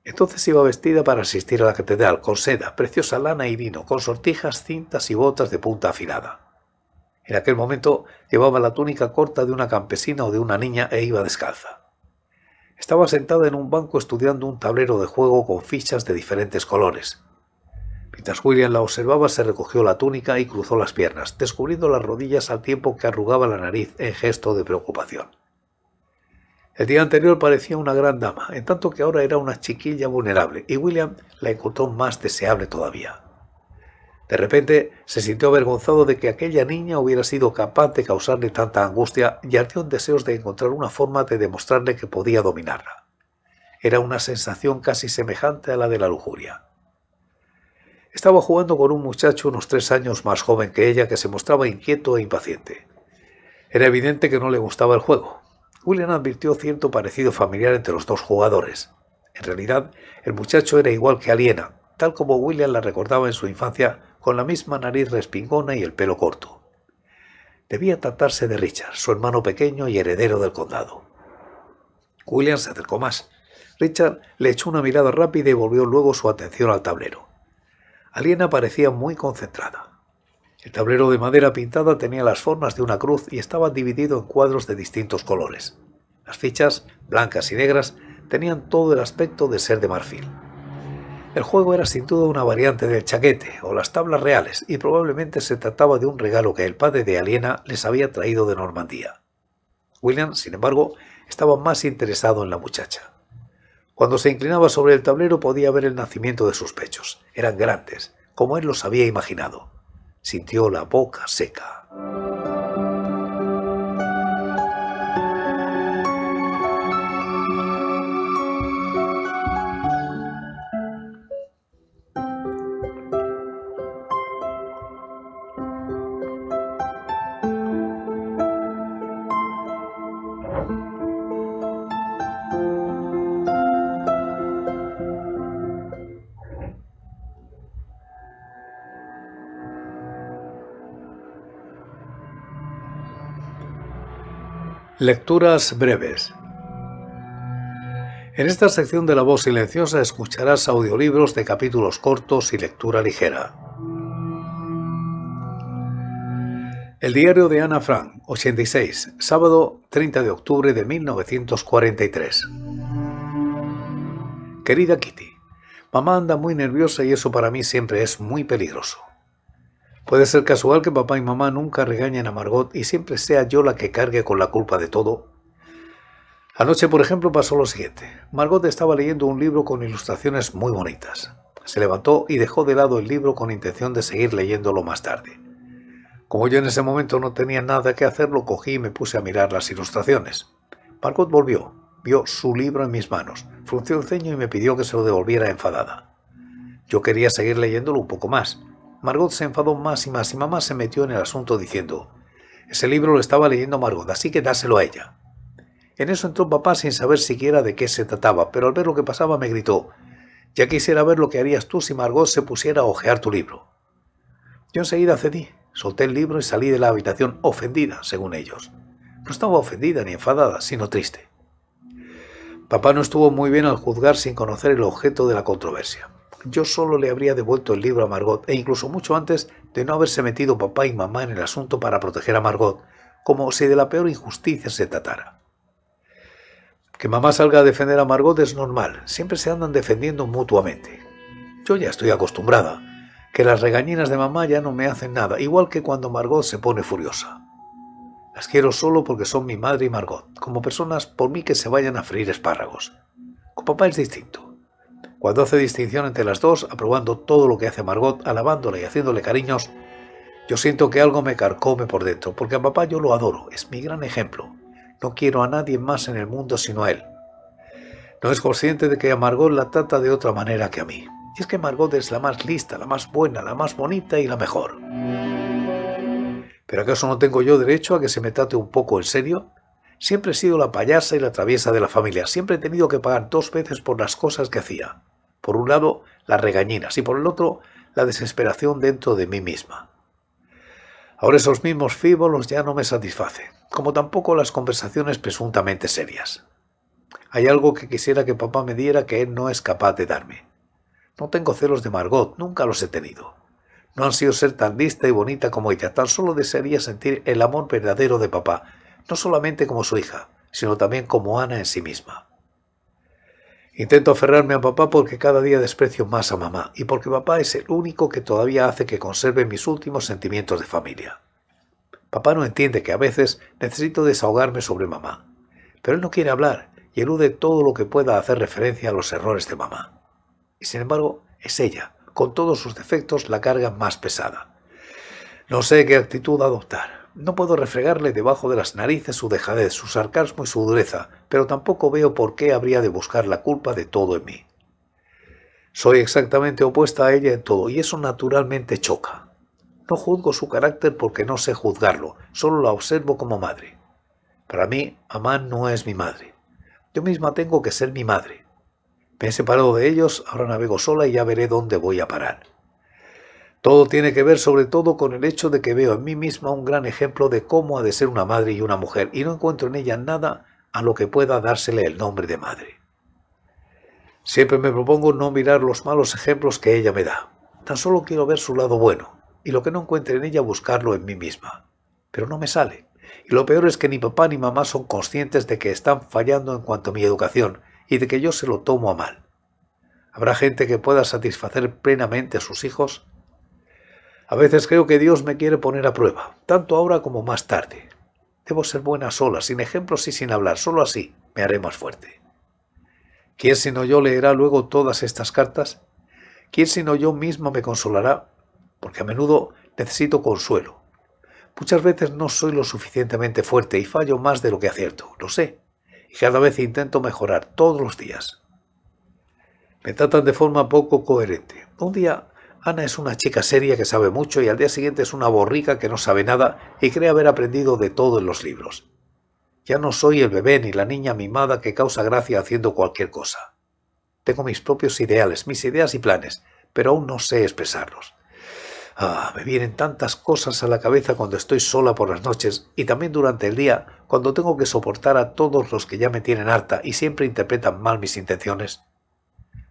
Entonces iba vestida para asistir a la catedral, con seda, preciosa lana y vino, con sortijas, cintas y botas de punta afilada. En aquel momento llevaba la túnica corta de una campesina o de una niña e iba descalza. Estaba sentada en un banco estudiando un tablero de juego con fichas de diferentes colores. Mientras William la observaba, se recogió la túnica y cruzó las piernas, descubriendo las rodillas al tiempo que arrugaba la nariz en gesto de preocupación. El día anterior parecía una gran dama, en tanto que ahora era una chiquilla vulnerable, y William la encontró más deseable todavía. De repente se sintió avergonzado de que aquella niña hubiera sido capaz de causarle tanta angustia y ardió en deseos de encontrar una forma de demostrarle que podía dominarla. Era una sensación casi semejante a la de la lujuria. Estaba jugando con un muchacho unos tres años más joven que ella que se mostraba inquieto e impaciente. Era evidente que no le gustaba el juego. William advirtió cierto parecido familiar entre los dos jugadores. En realidad, el muchacho era igual que Aliena, tal como William la recordaba en su infancia con la misma nariz respingona y el pelo corto. Debía tratarse de Richard, su hermano pequeño y heredero del condado. William se acercó más. Richard le echó una mirada rápida y volvió luego su atención al tablero. Aliena parecía muy concentrada. El tablero de madera pintada tenía las formas de una cruz y estaba dividido en cuadros de distintos colores. Las fichas, blancas y negras, tenían todo el aspecto de ser de marfil. El juego era sin duda una variante del chaquete o las tablas reales y probablemente se trataba de un regalo que el padre de Aliena les había traído de Normandía. William, sin embargo, estaba más interesado en la muchacha. Cuando se inclinaba sobre el tablero podía ver el nacimiento de sus pechos. Eran grandes, como él los había imaginado. Sintió la boca seca. Lecturas breves. En esta sección de La Voz Silenciosa escucharás audiolibros de capítulos cortos y lectura ligera. El diario de Ana Frank, 86, sábado 30 de octubre de 1943. Querida Kitty, mamá anda muy nerviosa y eso para mí siempre es muy peligroso. Puede ser casual que papá y mamá nunca regañen a Margot y siempre sea yo la que cargue con la culpa de todo. Anoche, por ejemplo, pasó lo siguiente. Margot estaba leyendo un libro con ilustraciones muy bonitas. Se levantó y dejó de lado el libro con intención de seguir leyéndolo más tarde. Como yo en ese momento no tenía nada que hacer, lo cogí y me puse a mirar las ilustraciones. Margot volvió, vio su libro en mis manos, frunció el ceño y me pidió que se lo devolviera enfadada. Yo quería seguir leyéndolo un poco más, Margot se enfadó más y más y mamá se metió en el asunto diciendo, ese libro lo estaba leyendo Margot, así que dáselo a ella. En eso entró papá sin saber siquiera de qué se trataba, pero al ver lo que pasaba me gritó, ya quisiera ver lo que harías tú si Margot se pusiera a hojear tu libro. Yo enseguida cedí, solté el libro y salí de la habitación ofendida, según ellos. No estaba ofendida ni enfadada, sino triste. Papá no estuvo muy bien al juzgar sin conocer el objeto de la controversia yo solo le habría devuelto el libro a Margot, e incluso mucho antes de no haberse metido papá y mamá en el asunto para proteger a Margot, como si de la peor injusticia se tratara. Que mamá salga a defender a Margot es normal, siempre se andan defendiendo mutuamente. Yo ya estoy acostumbrada, que las regañinas de mamá ya no me hacen nada, igual que cuando Margot se pone furiosa. Las quiero solo porque son mi madre y Margot, como personas por mí que se vayan a freír espárragos. Con papá es distinto. Cuando hace distinción entre las dos, aprobando todo lo que hace Margot, alabándola y haciéndole cariños, yo siento que algo me carcome por dentro, porque a papá yo lo adoro, es mi gran ejemplo. No quiero a nadie más en el mundo sino a él. No es consciente de que a Margot la trata de otra manera que a mí. Y es que Margot es la más lista, la más buena, la más bonita y la mejor. ¿Pero acaso no tengo yo derecho a que se me trate un poco en serio? Siempre he sido la payasa y la traviesa de la familia. Siempre he tenido que pagar dos veces por las cosas que hacía. Por un lado, las regañinas y por el otro, la desesperación dentro de mí misma. Ahora esos mismos fíbolos ya no me satisfacen, como tampoco las conversaciones presuntamente serias. Hay algo que quisiera que papá me diera que él no es capaz de darme. No tengo celos de Margot, nunca los he tenido. No han sido ser tan lista y bonita como ella, tan solo desearía sentir el amor verdadero de papá, no solamente como su hija, sino también como Ana en sí misma. Intento aferrarme a papá porque cada día desprecio más a mamá y porque papá es el único que todavía hace que conserve mis últimos sentimientos de familia. Papá no entiende que a veces necesito desahogarme sobre mamá, pero él no quiere hablar y elude todo lo que pueda hacer referencia a los errores de mamá. Y sin embargo, es ella, con todos sus defectos, la carga más pesada. No sé qué actitud adoptar. No puedo refregarle debajo de las narices su dejadez, su sarcasmo y su dureza, pero tampoco veo por qué habría de buscar la culpa de todo en mí. Soy exactamente opuesta a ella en todo, y eso naturalmente choca. No juzgo su carácter porque no sé juzgarlo, solo la observo como madre. Para mí, Amán no es mi madre. Yo misma tengo que ser mi madre. Me he separado de ellos, ahora navego sola y ya veré dónde voy a parar. Todo tiene que ver sobre todo con el hecho de que veo en mí misma un gran ejemplo de cómo ha de ser una madre y una mujer, y no encuentro en ella nada a lo que pueda dársele el nombre de madre. Siempre me propongo no mirar los malos ejemplos que ella me da. Tan solo quiero ver su lado bueno, y lo que no encuentre en ella buscarlo en mí misma. Pero no me sale. Y lo peor es que ni papá ni mamá son conscientes de que están fallando en cuanto a mi educación, y de que yo se lo tomo a mal. Habrá gente que pueda satisfacer plenamente a sus hijos a veces creo que Dios me quiere poner a prueba, tanto ahora como más tarde. Debo ser buena sola, sin ejemplos y sin hablar, solo así me haré más fuerte. ¿Quién sino yo leerá luego todas estas cartas? ¿Quién sino yo misma me consolará? Porque a menudo necesito consuelo. Muchas veces no soy lo suficientemente fuerte y fallo más de lo que acierto, lo sé, y cada vez intento mejorar todos los días. Me tratan de forma poco coherente. Un día Ana es una chica seria que sabe mucho y al día siguiente es una borrica que no sabe nada y cree haber aprendido de todo en los libros. Ya no soy el bebé ni la niña mimada que causa gracia haciendo cualquier cosa. Tengo mis propios ideales, mis ideas y planes, pero aún no sé expresarlos. Ah, me vienen tantas cosas a la cabeza cuando estoy sola por las noches y también durante el día, cuando tengo que soportar a todos los que ya me tienen harta y siempre interpretan mal mis intenciones.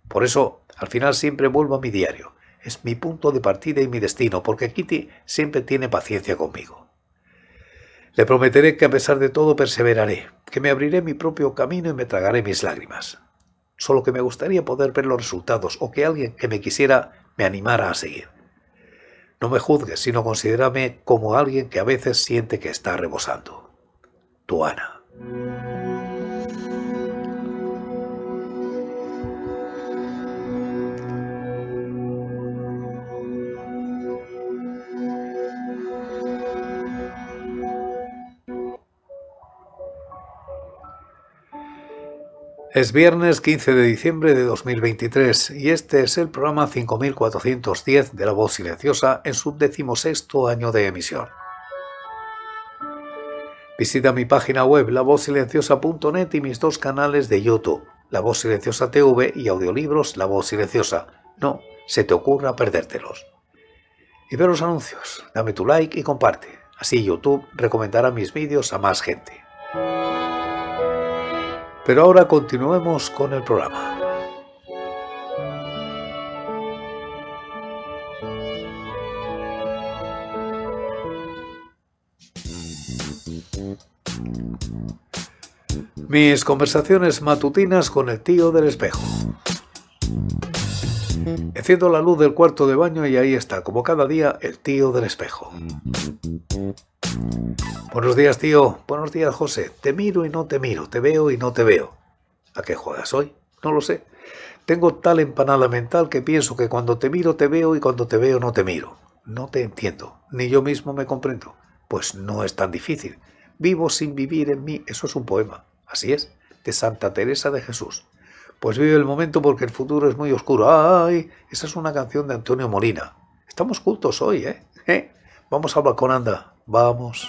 Por eso, al final siempre vuelvo a mi diario, es mi punto de partida y mi destino, porque Kitty siempre tiene paciencia conmigo. Le prometeré que a pesar de todo perseveraré, que me abriré mi propio camino y me tragaré mis lágrimas. Solo que me gustaría poder ver los resultados o que alguien que me quisiera me animara a seguir. No me juzgues, sino considérame como alguien que a veces siente que está rebosando. Tu Ana. Es viernes 15 de diciembre de 2023 y este es el programa 5410 de La Voz Silenciosa en su decimosexto año de emisión. Visita mi página web lavozsilenciosa.net y mis dos canales de YouTube, La Voz Silenciosa TV y audiolibros La Voz Silenciosa. No, se te ocurra perdértelos. Y ve los anuncios, dame tu like y comparte. Así YouTube recomendará mis vídeos a más gente. Pero ahora continuemos con el programa. Mis conversaciones matutinas con el tío del espejo. Enciendo la luz del cuarto de baño y ahí está, como cada día, el tío del espejo. Buenos días, tío. Buenos días, José. Te miro y no te miro, te veo y no te veo. ¿A qué juegas hoy? No lo sé. Tengo tal empanada mental que pienso que cuando te miro te veo y cuando te veo no te miro. No te entiendo, ni yo mismo me comprendo. Pues no es tan difícil. Vivo sin vivir en mí, eso es un poema. Así es, de Santa Teresa de Jesús. Pues vive el momento porque el futuro es muy oscuro. ¡Ay! Esa es una canción de Antonio Molina. Estamos cultos hoy, ¿eh? ¿Eh? Vamos al balcón, anda. Vamos.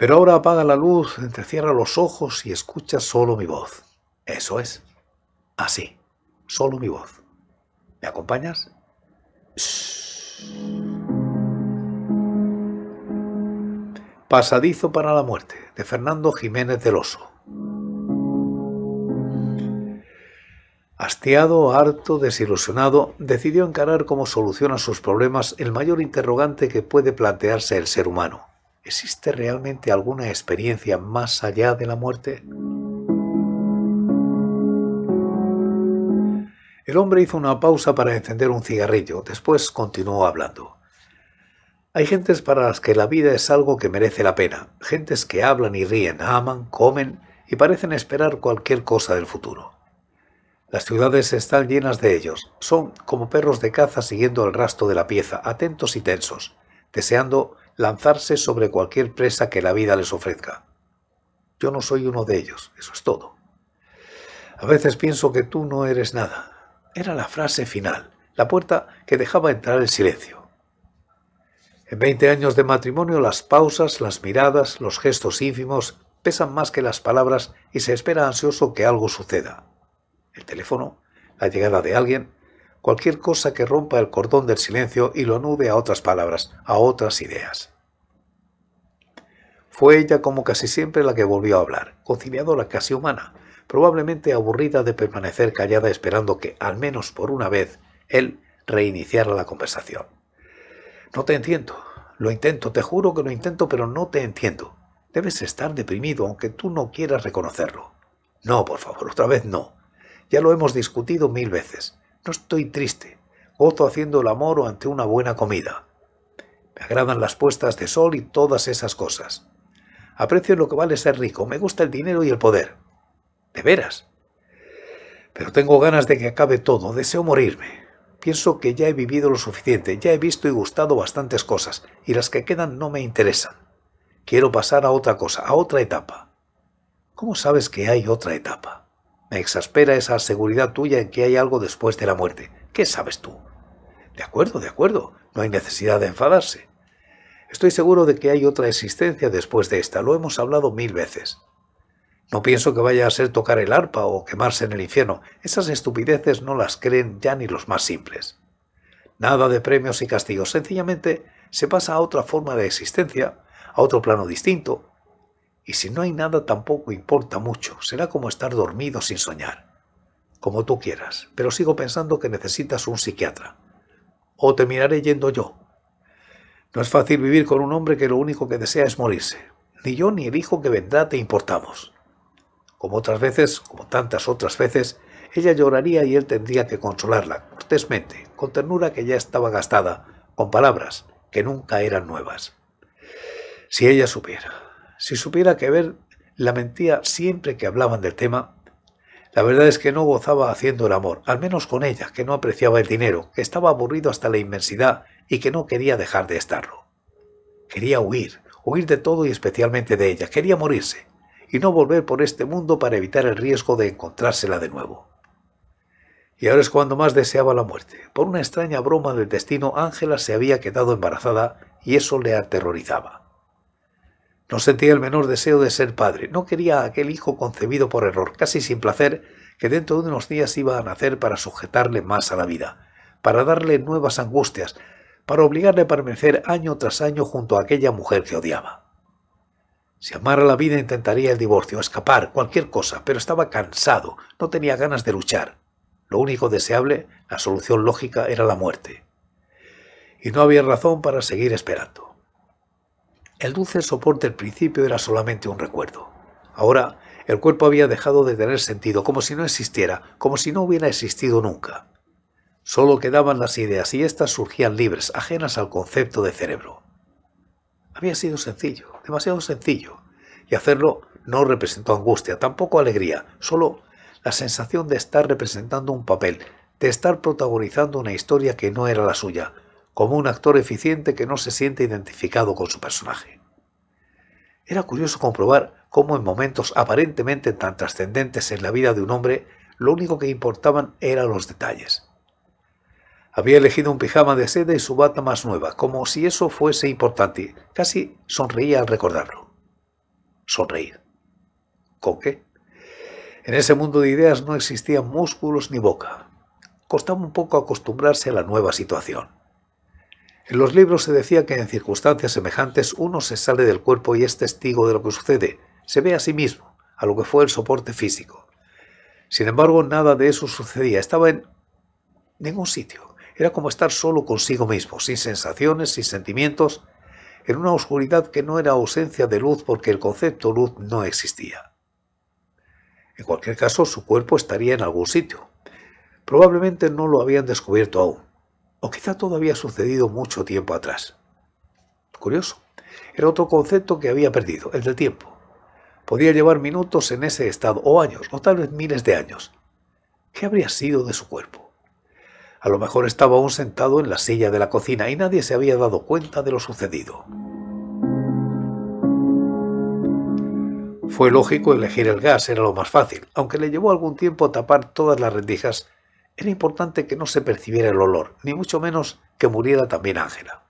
Pero ahora apaga la luz, entrecierra los ojos y escucha solo mi voz. Eso es. Así. Solo mi voz. ¿Me acompañas? Pasadizo para la muerte, de Fernando Jiménez del Oso. Hastiado, harto, desilusionado, decidió encarar como solución a sus problemas el mayor interrogante que puede plantearse el ser humano. ¿existe realmente alguna experiencia más allá de la muerte? El hombre hizo una pausa para encender un cigarrillo, después continuó hablando. Hay gentes para las que la vida es algo que merece la pena, gentes que hablan y ríen, aman, comen y parecen esperar cualquier cosa del futuro. Las ciudades están llenas de ellos, son como perros de caza siguiendo el rastro de la pieza, atentos y tensos, deseando lanzarse sobre cualquier presa que la vida les ofrezca. Yo no soy uno de ellos, eso es todo. A veces pienso que tú no eres nada. Era la frase final, la puerta que dejaba entrar el silencio. En 20 años de matrimonio las pausas, las miradas, los gestos ínfimos pesan más que las palabras y se espera ansioso que algo suceda. El teléfono, la llegada de alguien, cualquier cosa que rompa el cordón del silencio y lo anude a otras palabras, a otras ideas. Fue ella como casi siempre la que volvió a hablar, la casi humana, probablemente aburrida de permanecer callada esperando que, al menos por una vez, él reiniciara la conversación. No te entiendo. Lo intento, te juro que lo intento, pero no te entiendo. Debes estar deprimido, aunque tú no quieras reconocerlo. No, por favor, otra vez no. Ya lo hemos discutido mil veces. No estoy triste. Gozo haciendo el amor o ante una buena comida. Me agradan las puestas de sol y todas esas cosas. Aprecio lo que vale ser rico. Me gusta el dinero y el poder. De veras. Pero tengo ganas de que acabe todo. Deseo morirme. Pienso que ya he vivido lo suficiente, ya he visto y gustado bastantes cosas, y las que quedan no me interesan. Quiero pasar a otra cosa, a otra etapa. ¿Cómo sabes que hay otra etapa? Me exaspera esa seguridad tuya en que hay algo después de la muerte. ¿Qué sabes tú? De acuerdo, de acuerdo, no hay necesidad de enfadarse. Estoy seguro de que hay otra existencia después de esta, lo hemos hablado mil veces. No pienso que vaya a ser tocar el arpa o quemarse en el infierno, esas estupideces no las creen ya ni los más simples. Nada de premios y castigos, sencillamente se pasa a otra forma de existencia, a otro plano distinto. Y si no hay nada tampoco importa mucho, será como estar dormido sin soñar. Como tú quieras, pero sigo pensando que necesitas un psiquiatra. O te miraré yendo yo, no es fácil vivir con un hombre que lo único que desea es morirse. Ni yo ni el hijo que vendrá te importamos. Como otras veces, como tantas otras veces, ella lloraría y él tendría que consolarla, cortésmente, con ternura que ya estaba gastada, con palabras que nunca eran nuevas. Si ella supiera, si supiera que ver la mentía siempre que hablaban del tema, la verdad es que no gozaba haciendo el amor, al menos con ella, que no apreciaba el dinero, que estaba aburrido hasta la inmensidad y que no quería dejar de estarlo. Quería huir, huir de todo y especialmente de ella, quería morirse, y no volver por este mundo para evitar el riesgo de encontrársela de nuevo. Y ahora es cuando más deseaba la muerte. Por una extraña broma del destino, Ángela se había quedado embarazada y eso le aterrorizaba. No sentía el menor deseo de ser padre, no quería a aquel hijo concebido por error, casi sin placer, que dentro de unos días iba a nacer para sujetarle más a la vida, para darle nuevas angustias, para obligarle a permanecer año tras año junto a aquella mujer que odiaba. Si amara la vida intentaría el divorcio, escapar, cualquier cosa, pero estaba cansado, no tenía ganas de luchar. Lo único deseable, la solución lógica, era la muerte. Y no había razón para seguir esperando. El dulce soporte al principio era solamente un recuerdo. Ahora, el cuerpo había dejado de tener sentido, como si no existiera, como si no hubiera existido nunca. Solo quedaban las ideas y éstas surgían libres, ajenas al concepto de cerebro. Había sido sencillo, demasiado sencillo, y hacerlo no representó angustia, tampoco alegría, solo la sensación de estar representando un papel, de estar protagonizando una historia que no era la suya, como un actor eficiente que no se siente identificado con su personaje. Era curioso comprobar cómo en momentos aparentemente tan trascendentes en la vida de un hombre, lo único que importaban eran los detalles, había elegido un pijama de seda y su bata más nueva, como si eso fuese importante. Casi sonreía al recordarlo. Sonreír. ¿Con qué? En ese mundo de ideas no existían músculos ni boca. Costaba un poco acostumbrarse a la nueva situación. En los libros se decía que en circunstancias semejantes uno se sale del cuerpo y es testigo de lo que sucede, se ve a sí mismo, a lo que fue el soporte físico. Sin embargo, nada de eso sucedía, estaba en ningún sitio. Era como estar solo consigo mismo, sin sensaciones, sin sentimientos, en una oscuridad que no era ausencia de luz porque el concepto luz no existía. En cualquier caso, su cuerpo estaría en algún sitio. Probablemente no lo habían descubierto aún, o quizá todo había sucedido mucho tiempo atrás. Curioso, era otro concepto que había perdido, el del tiempo. Podía llevar minutos en ese estado, o años, o tal vez miles de años. ¿Qué habría sido de su cuerpo? A lo mejor estaba aún sentado en la silla de la cocina y nadie se había dado cuenta de lo sucedido. Fue lógico elegir el gas, era lo más fácil. Aunque le llevó algún tiempo tapar todas las rendijas, era importante que no se percibiera el olor, ni mucho menos que muriera también Ángela.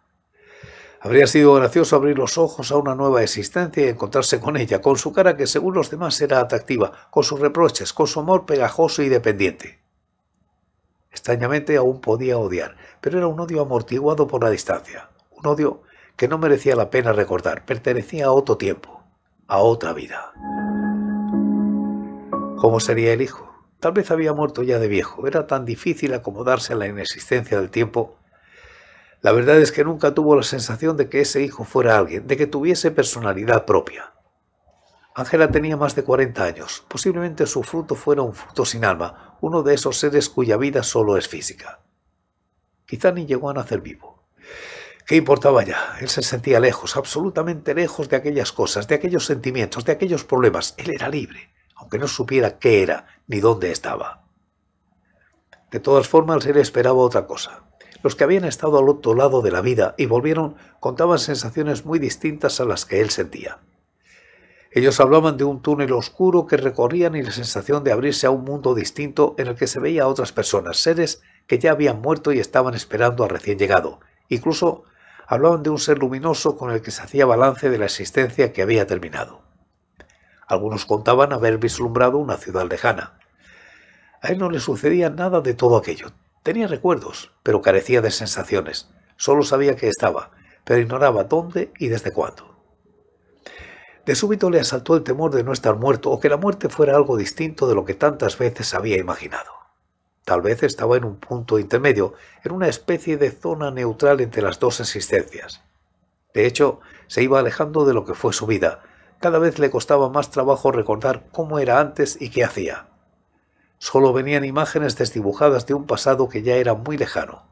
Habría sido gracioso abrir los ojos a una nueva existencia y encontrarse con ella, con su cara que según los demás era atractiva, con sus reproches, con su amor pegajoso y dependiente. Extrañamente aún podía odiar, pero era un odio amortiguado por la distancia, un odio que no merecía la pena recordar, pertenecía a otro tiempo, a otra vida. ¿Cómo sería el hijo? Tal vez había muerto ya de viejo, era tan difícil acomodarse a la inexistencia del tiempo. La verdad es que nunca tuvo la sensación de que ese hijo fuera alguien, de que tuviese personalidad propia. Angela tenía más de 40 años. Posiblemente su fruto fuera un fruto sin alma, uno de esos seres cuya vida solo es física. Quizá ni llegó a nacer vivo. ¿Qué importaba ya? Él se sentía lejos, absolutamente lejos de aquellas cosas, de aquellos sentimientos, de aquellos problemas. Él era libre, aunque no supiera qué era ni dónde estaba. De todas formas, él esperaba otra cosa. Los que habían estado al otro lado de la vida y volvieron contaban sensaciones muy distintas a las que él sentía. Ellos hablaban de un túnel oscuro que recorrían y la sensación de abrirse a un mundo distinto en el que se veía a otras personas, seres que ya habían muerto y estaban esperando al recién llegado. Incluso hablaban de un ser luminoso con el que se hacía balance de la existencia que había terminado. Algunos contaban haber vislumbrado una ciudad lejana. A él no le sucedía nada de todo aquello. Tenía recuerdos, pero carecía de sensaciones. Solo sabía que estaba, pero ignoraba dónde y desde cuándo. De súbito le asaltó el temor de no estar muerto o que la muerte fuera algo distinto de lo que tantas veces había imaginado. Tal vez estaba en un punto intermedio, en una especie de zona neutral entre las dos existencias. De hecho, se iba alejando de lo que fue su vida. Cada vez le costaba más trabajo recordar cómo era antes y qué hacía. Solo venían imágenes desdibujadas de un pasado que ya era muy lejano.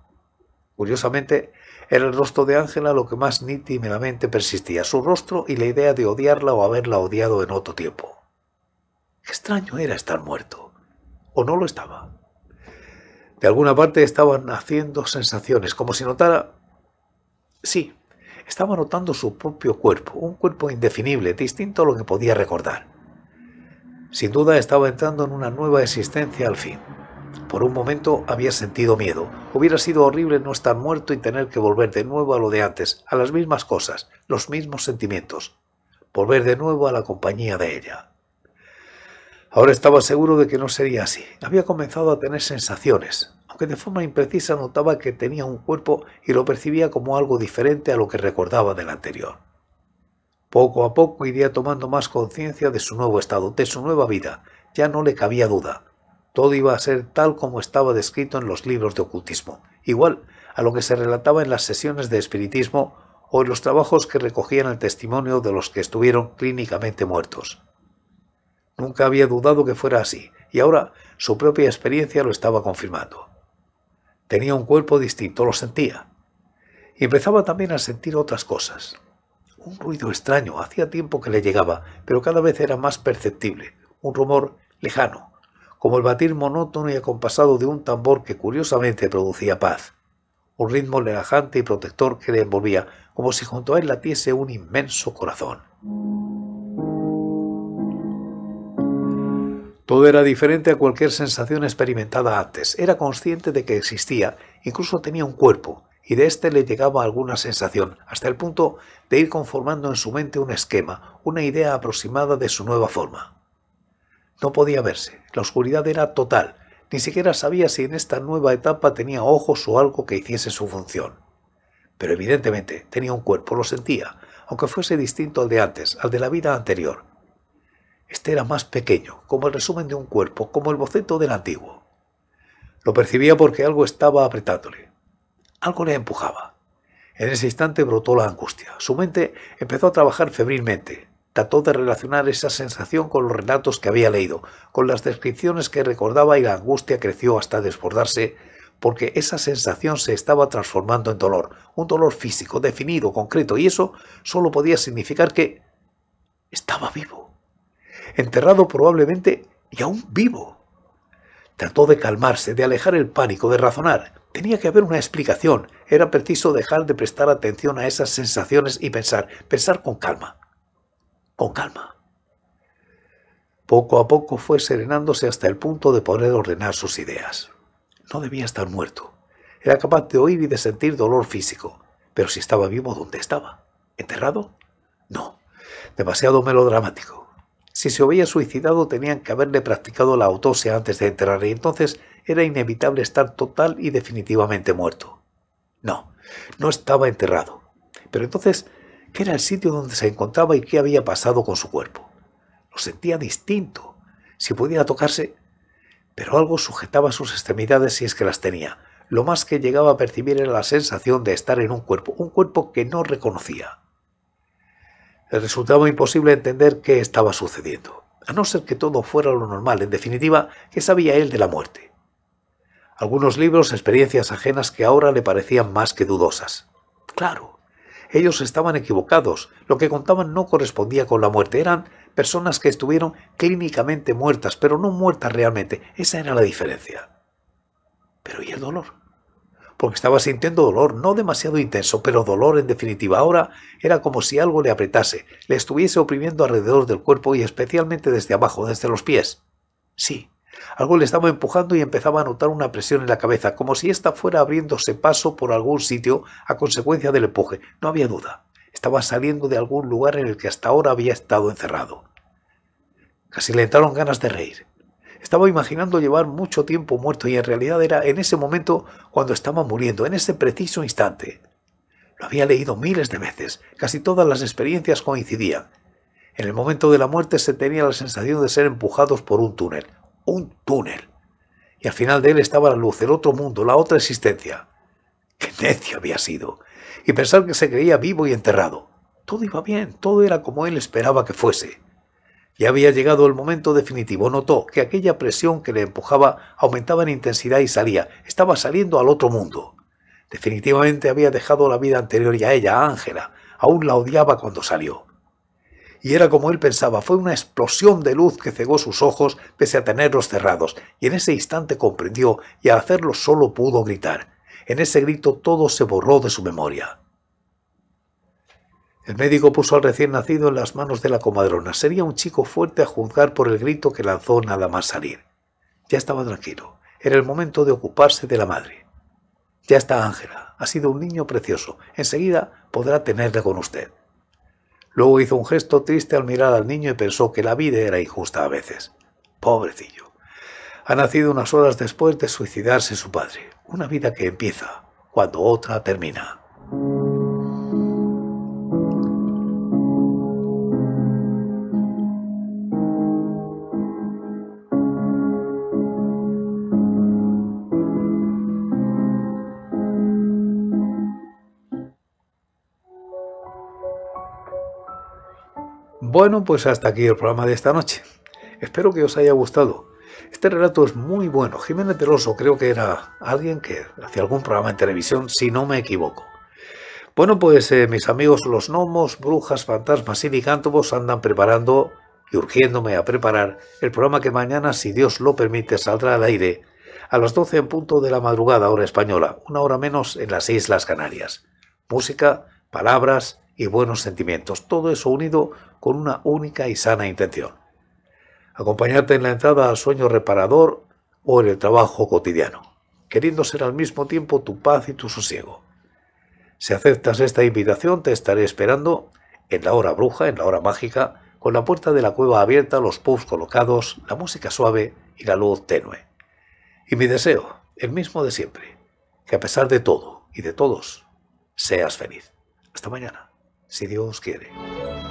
Curiosamente, era el rostro de Ángela lo que más nítidamente persistía, su rostro y la idea de odiarla o haberla odiado en otro tiempo. Extraño era estar muerto, o no lo estaba. De alguna parte estaban haciendo sensaciones, como si notara... Sí, estaba notando su propio cuerpo, un cuerpo indefinible, distinto a lo que podía recordar. Sin duda estaba entrando en una nueva existencia al fin. Por un momento había sentido miedo. Hubiera sido horrible no estar muerto y tener que volver de nuevo a lo de antes, a las mismas cosas, los mismos sentimientos. Volver de nuevo a la compañía de ella. Ahora estaba seguro de que no sería así. Había comenzado a tener sensaciones, aunque de forma imprecisa notaba que tenía un cuerpo y lo percibía como algo diferente a lo que recordaba del anterior. Poco a poco iría tomando más conciencia de su nuevo estado, de su nueva vida. Ya no le cabía duda. Todo iba a ser tal como estaba descrito en los libros de ocultismo, igual a lo que se relataba en las sesiones de espiritismo o en los trabajos que recogían el testimonio de los que estuvieron clínicamente muertos. Nunca había dudado que fuera así, y ahora su propia experiencia lo estaba confirmando. Tenía un cuerpo distinto, lo sentía. Y empezaba también a sentir otras cosas. Un ruido extraño, hacía tiempo que le llegaba, pero cada vez era más perceptible, un rumor lejano, como el batir monótono y acompasado de un tambor que curiosamente producía paz, un ritmo relajante y protector que le envolvía, como si junto a él latiese un inmenso corazón. Todo era diferente a cualquier sensación experimentada antes. Era consciente de que existía, incluso tenía un cuerpo, y de éste le llegaba alguna sensación, hasta el punto de ir conformando en su mente un esquema, una idea aproximada de su nueva forma. No podía verse, la oscuridad era total, ni siquiera sabía si en esta nueva etapa tenía ojos o algo que hiciese su función. Pero evidentemente tenía un cuerpo, lo sentía, aunque fuese distinto al de antes, al de la vida anterior. Este era más pequeño, como el resumen de un cuerpo, como el boceto del antiguo. Lo percibía porque algo estaba apretándole. Algo le empujaba. En ese instante brotó la angustia. Su mente empezó a trabajar febrilmente trató de relacionar esa sensación con los relatos que había leído, con las descripciones que recordaba y la angustia creció hasta desbordarse, porque esa sensación se estaba transformando en dolor, un dolor físico, definido, concreto, y eso solo podía significar que estaba vivo, enterrado probablemente y aún vivo. Trató de calmarse, de alejar el pánico, de razonar. Tenía que haber una explicación. Era preciso dejar de prestar atención a esas sensaciones y pensar, pensar con calma con calma. Poco a poco fue serenándose hasta el punto de poder ordenar sus ideas. No debía estar muerto. Era capaz de oír y de sentir dolor físico, pero si estaba vivo, ¿dónde estaba? ¿Enterrado? No. Demasiado melodramático. Si se había suicidado tenían que haberle practicado la autopsia antes de enterrar y entonces era inevitable estar total y definitivamente muerto. No, no estaba enterrado. Pero entonces qué era el sitio donde se encontraba y qué había pasado con su cuerpo. Lo sentía distinto, si podía tocarse, pero algo sujetaba sus extremidades si es que las tenía. Lo más que llegaba a percibir era la sensación de estar en un cuerpo, un cuerpo que no reconocía. Le resultaba imposible entender qué estaba sucediendo, a no ser que todo fuera lo normal, en definitiva, que sabía él de la muerte. Algunos libros, experiencias ajenas que ahora le parecían más que dudosas. Claro, ellos estaban equivocados, lo que contaban no correspondía con la muerte, eran personas que estuvieron clínicamente muertas, pero no muertas realmente, esa era la diferencia. Pero ¿y el dolor? Porque estaba sintiendo dolor, no demasiado intenso, pero dolor en definitiva. Ahora era como si algo le apretase, le estuviese oprimiendo alrededor del cuerpo y especialmente desde abajo, desde los pies. Sí, algo le estaba empujando y empezaba a notar una presión en la cabeza, como si ésta fuera abriéndose paso por algún sitio a consecuencia del empuje. No había duda. Estaba saliendo de algún lugar en el que hasta ahora había estado encerrado. Casi le entraron ganas de reír. Estaba imaginando llevar mucho tiempo muerto y en realidad era en ese momento cuando estaba muriendo, en ese preciso instante. Lo había leído miles de veces, casi todas las experiencias coincidían. En el momento de la muerte se tenía la sensación de ser empujados por un túnel, un túnel. Y al final de él estaba la luz, el otro mundo, la otra existencia. ¡Qué necio había sido! Y pensar que se creía vivo y enterrado. Todo iba bien, todo era como él esperaba que fuese. Ya había llegado el momento definitivo. Notó que aquella presión que le empujaba aumentaba en intensidad y salía. Estaba saliendo al otro mundo. Definitivamente había dejado la vida anterior y a ella, a Ángela. Aún la odiaba cuando salió y era como él pensaba, fue una explosión de luz que cegó sus ojos pese a tenerlos cerrados, y en ese instante comprendió, y al hacerlo solo pudo gritar. En ese grito todo se borró de su memoria. El médico puso al recién nacido en las manos de la comadrona. Sería un chico fuerte a juzgar por el grito que lanzó nada más salir. Ya estaba tranquilo. Era el momento de ocuparse de la madre. Ya está Ángela. Ha sido un niño precioso. Enseguida podrá tenerla con usted. Luego hizo un gesto triste al mirar al niño y pensó que la vida era injusta a veces. Pobrecillo. Ha nacido unas horas después de suicidarse su padre. Una vida que empieza cuando otra termina. Bueno, pues hasta aquí el programa de esta noche. Espero que os haya gustado. Este relato es muy bueno. Jiménez Peloso creo que era alguien que hacía algún programa en televisión, si no me equivoco. Bueno, pues eh, mis amigos los gnomos, brujas, fantasmas y licántropos andan preparando y urgiéndome a preparar el programa que mañana, si Dios lo permite, saldrá al aire a las 12 en punto de la madrugada hora española, una hora menos en las Islas Canarias. Música, palabras y buenos sentimientos, todo eso unido con una única y sana intención. Acompañarte en la entrada al sueño reparador o en el trabajo cotidiano, queriendo ser al mismo tiempo tu paz y tu sosiego. Si aceptas esta invitación, te estaré esperando en la hora bruja, en la hora mágica, con la puerta de la cueva abierta, los puffs colocados, la música suave y la luz tenue. Y mi deseo, el mismo de siempre, que a pesar de todo y de todos, seas feliz. Hasta mañana si Dios quiere.